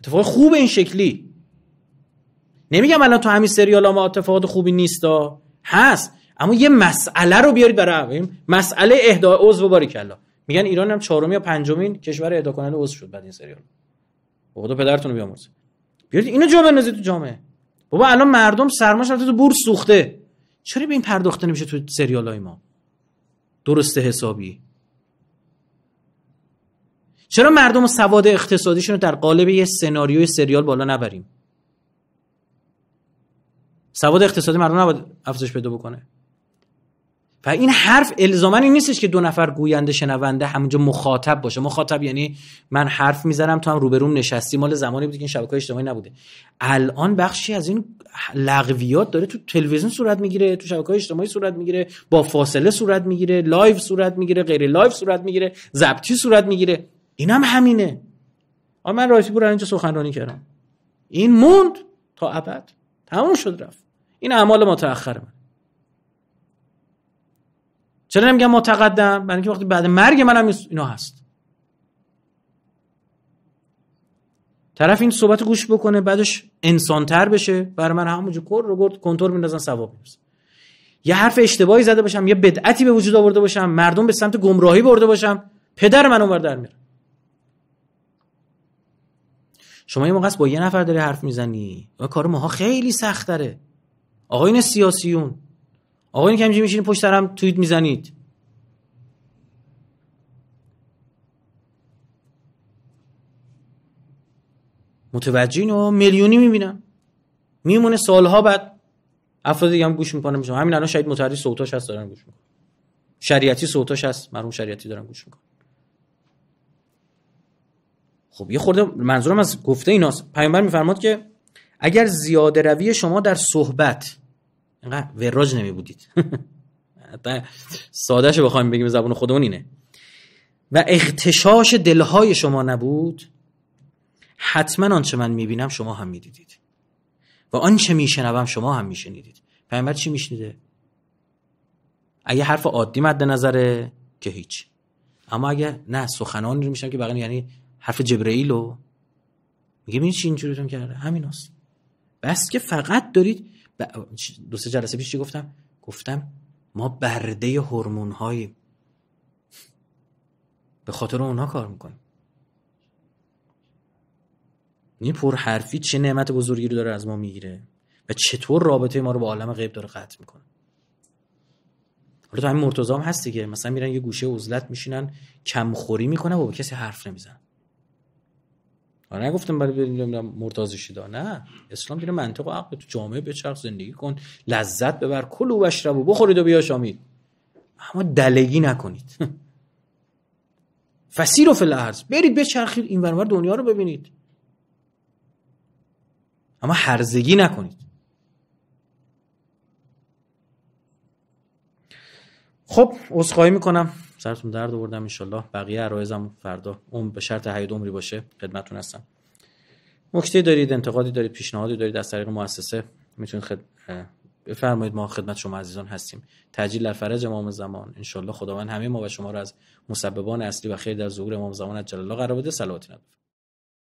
اتفاق خوب این شکلی نمیگم الان تو همین سریال ما اتفاقات خوبی نیست هست اما یه مسئله رو بیارید برای مسئله اهدای عضو باریکلا میگن ایران هم چهارم یا پنجمین کشور اهدا کننده عضو شد بعد این سریال خدا پدرتون رو بیامرزه بیارید اینو جا بندازید تو جامعه بابا الان مردم سرماش رفته تو بورس سوخته چرا به این پرداخته نمیشه تو سریال های ما درست حسابی چرا مردم و سواد اقتصادیشون رو در قالب یه سناریوی سریال بالا نبریم سواد اقتصادی مردم نباید افزایش پیدا بکنه و این حرف الزاما نیستش که دو نفر گوینده شنونده همونجا مخاطب باشه مخاطب یعنی من حرف میزنم تو هم روبروم نشستی مال زمانی بود که این شبکه اجتماعی نبوده الان بخشی از این لغویات داره تو تلویزیون صورت میگیره تو شبکه اجتماعی صورت میگیره با فاصله صورت میگیره لایف صورت میگیره غیر لایف صورت میگیره ضبطی صورت میگیره اینم هم همینه آ من رایفی پور اینجا سخنرانی کردم این موند تا ابد تموم شد رفت این اعمال متأخر چرا نمیگم متقدم برای اینکه وقتی بعد مرگ منم اینا هست طرف این صحبت گوش بکنه بعدش انسان تر بشه بر من همونجا کور رو گرد کنترل میندازن ثواب میرسه یه حرف اشتباهی زده باشم یه بدعتی به وجود آورده باشم مردم به سمت گمراهی برده باشم پدر من اونور در میره شما یه موقع با یه نفر داری حرف میزنی و کار ماها خیلی سخت داره سیاسیون آقا که کمجی میشین پشت هم توییت میزنید متوجه اینو میلیونی میبینم میمونه سالها بعد افراد دیگه هم گوش میکنه میشن همین الان شاید متحری صوتاش هست دارن گوش میکنن شریعتی صوتاش هست مرحوم شریعتی دارن گوش میکنن خب یه خورده منظورم از گفته ایناست پیامبر میفرماد که اگر زیاده روی شما در صحبت اینقدر وراج نمی بودید ساده شو بخوایم بگیم زبون خودمون اینه و اختشاش دلهای شما نبود حتما آنچه من میبینم شما هم میدیدید و آنچه میشنوم شما هم میشنیدید پیامبر چی میشنیده اگه حرف عادی مد نظره که هیچ اما اگه نه سخنان رو که بقیه یعنی حرف جبرئیل و میگه بینید چی اینجوریتون کرده همین هست. بس که فقط دارید دو سه جلسه پیش چی گفتم گفتم ما برده هورمون های به خاطر اونها کار میکنیم این حرفی چه نعمت بزرگی رو داره از ما میگیره و چطور رابطه ما رو با عالم غیب داره قطع میکنه حالا تو همین مرتضام هستی که مثلا میرن یه گوشه عزلت میشینن کمخوری میکنن و به کسی حرف نمیزنن و آره، نگفتم برای بریم شیدا نه اسلام دیگه منطق و عقل تو جامعه بچرخ زندگی کن لذت ببر کل و بشرب و بخورید و بیاشامید اما دلگی نکنید فسیر و فلعرز برید بچرخید این ورمار دنیا رو ببینید اما هرزگی نکنید خب عذرخواهی میکنم سرتون درد آوردم انشالله بقیه عرایزم فردا اون به شرط حیات عمری باشه خدمتتون هستم نکته دارید انتقادی دارید پیشنهادی دارید از طریق مؤسسه میتونید بفرمایید ما خدمت شما عزیزان هستیم تجلیل در فرج امام زمان انشالله خداوند همه ما و شما را از مسببان اصلی و خیر در ظهور امام زمان جل الله قرار بده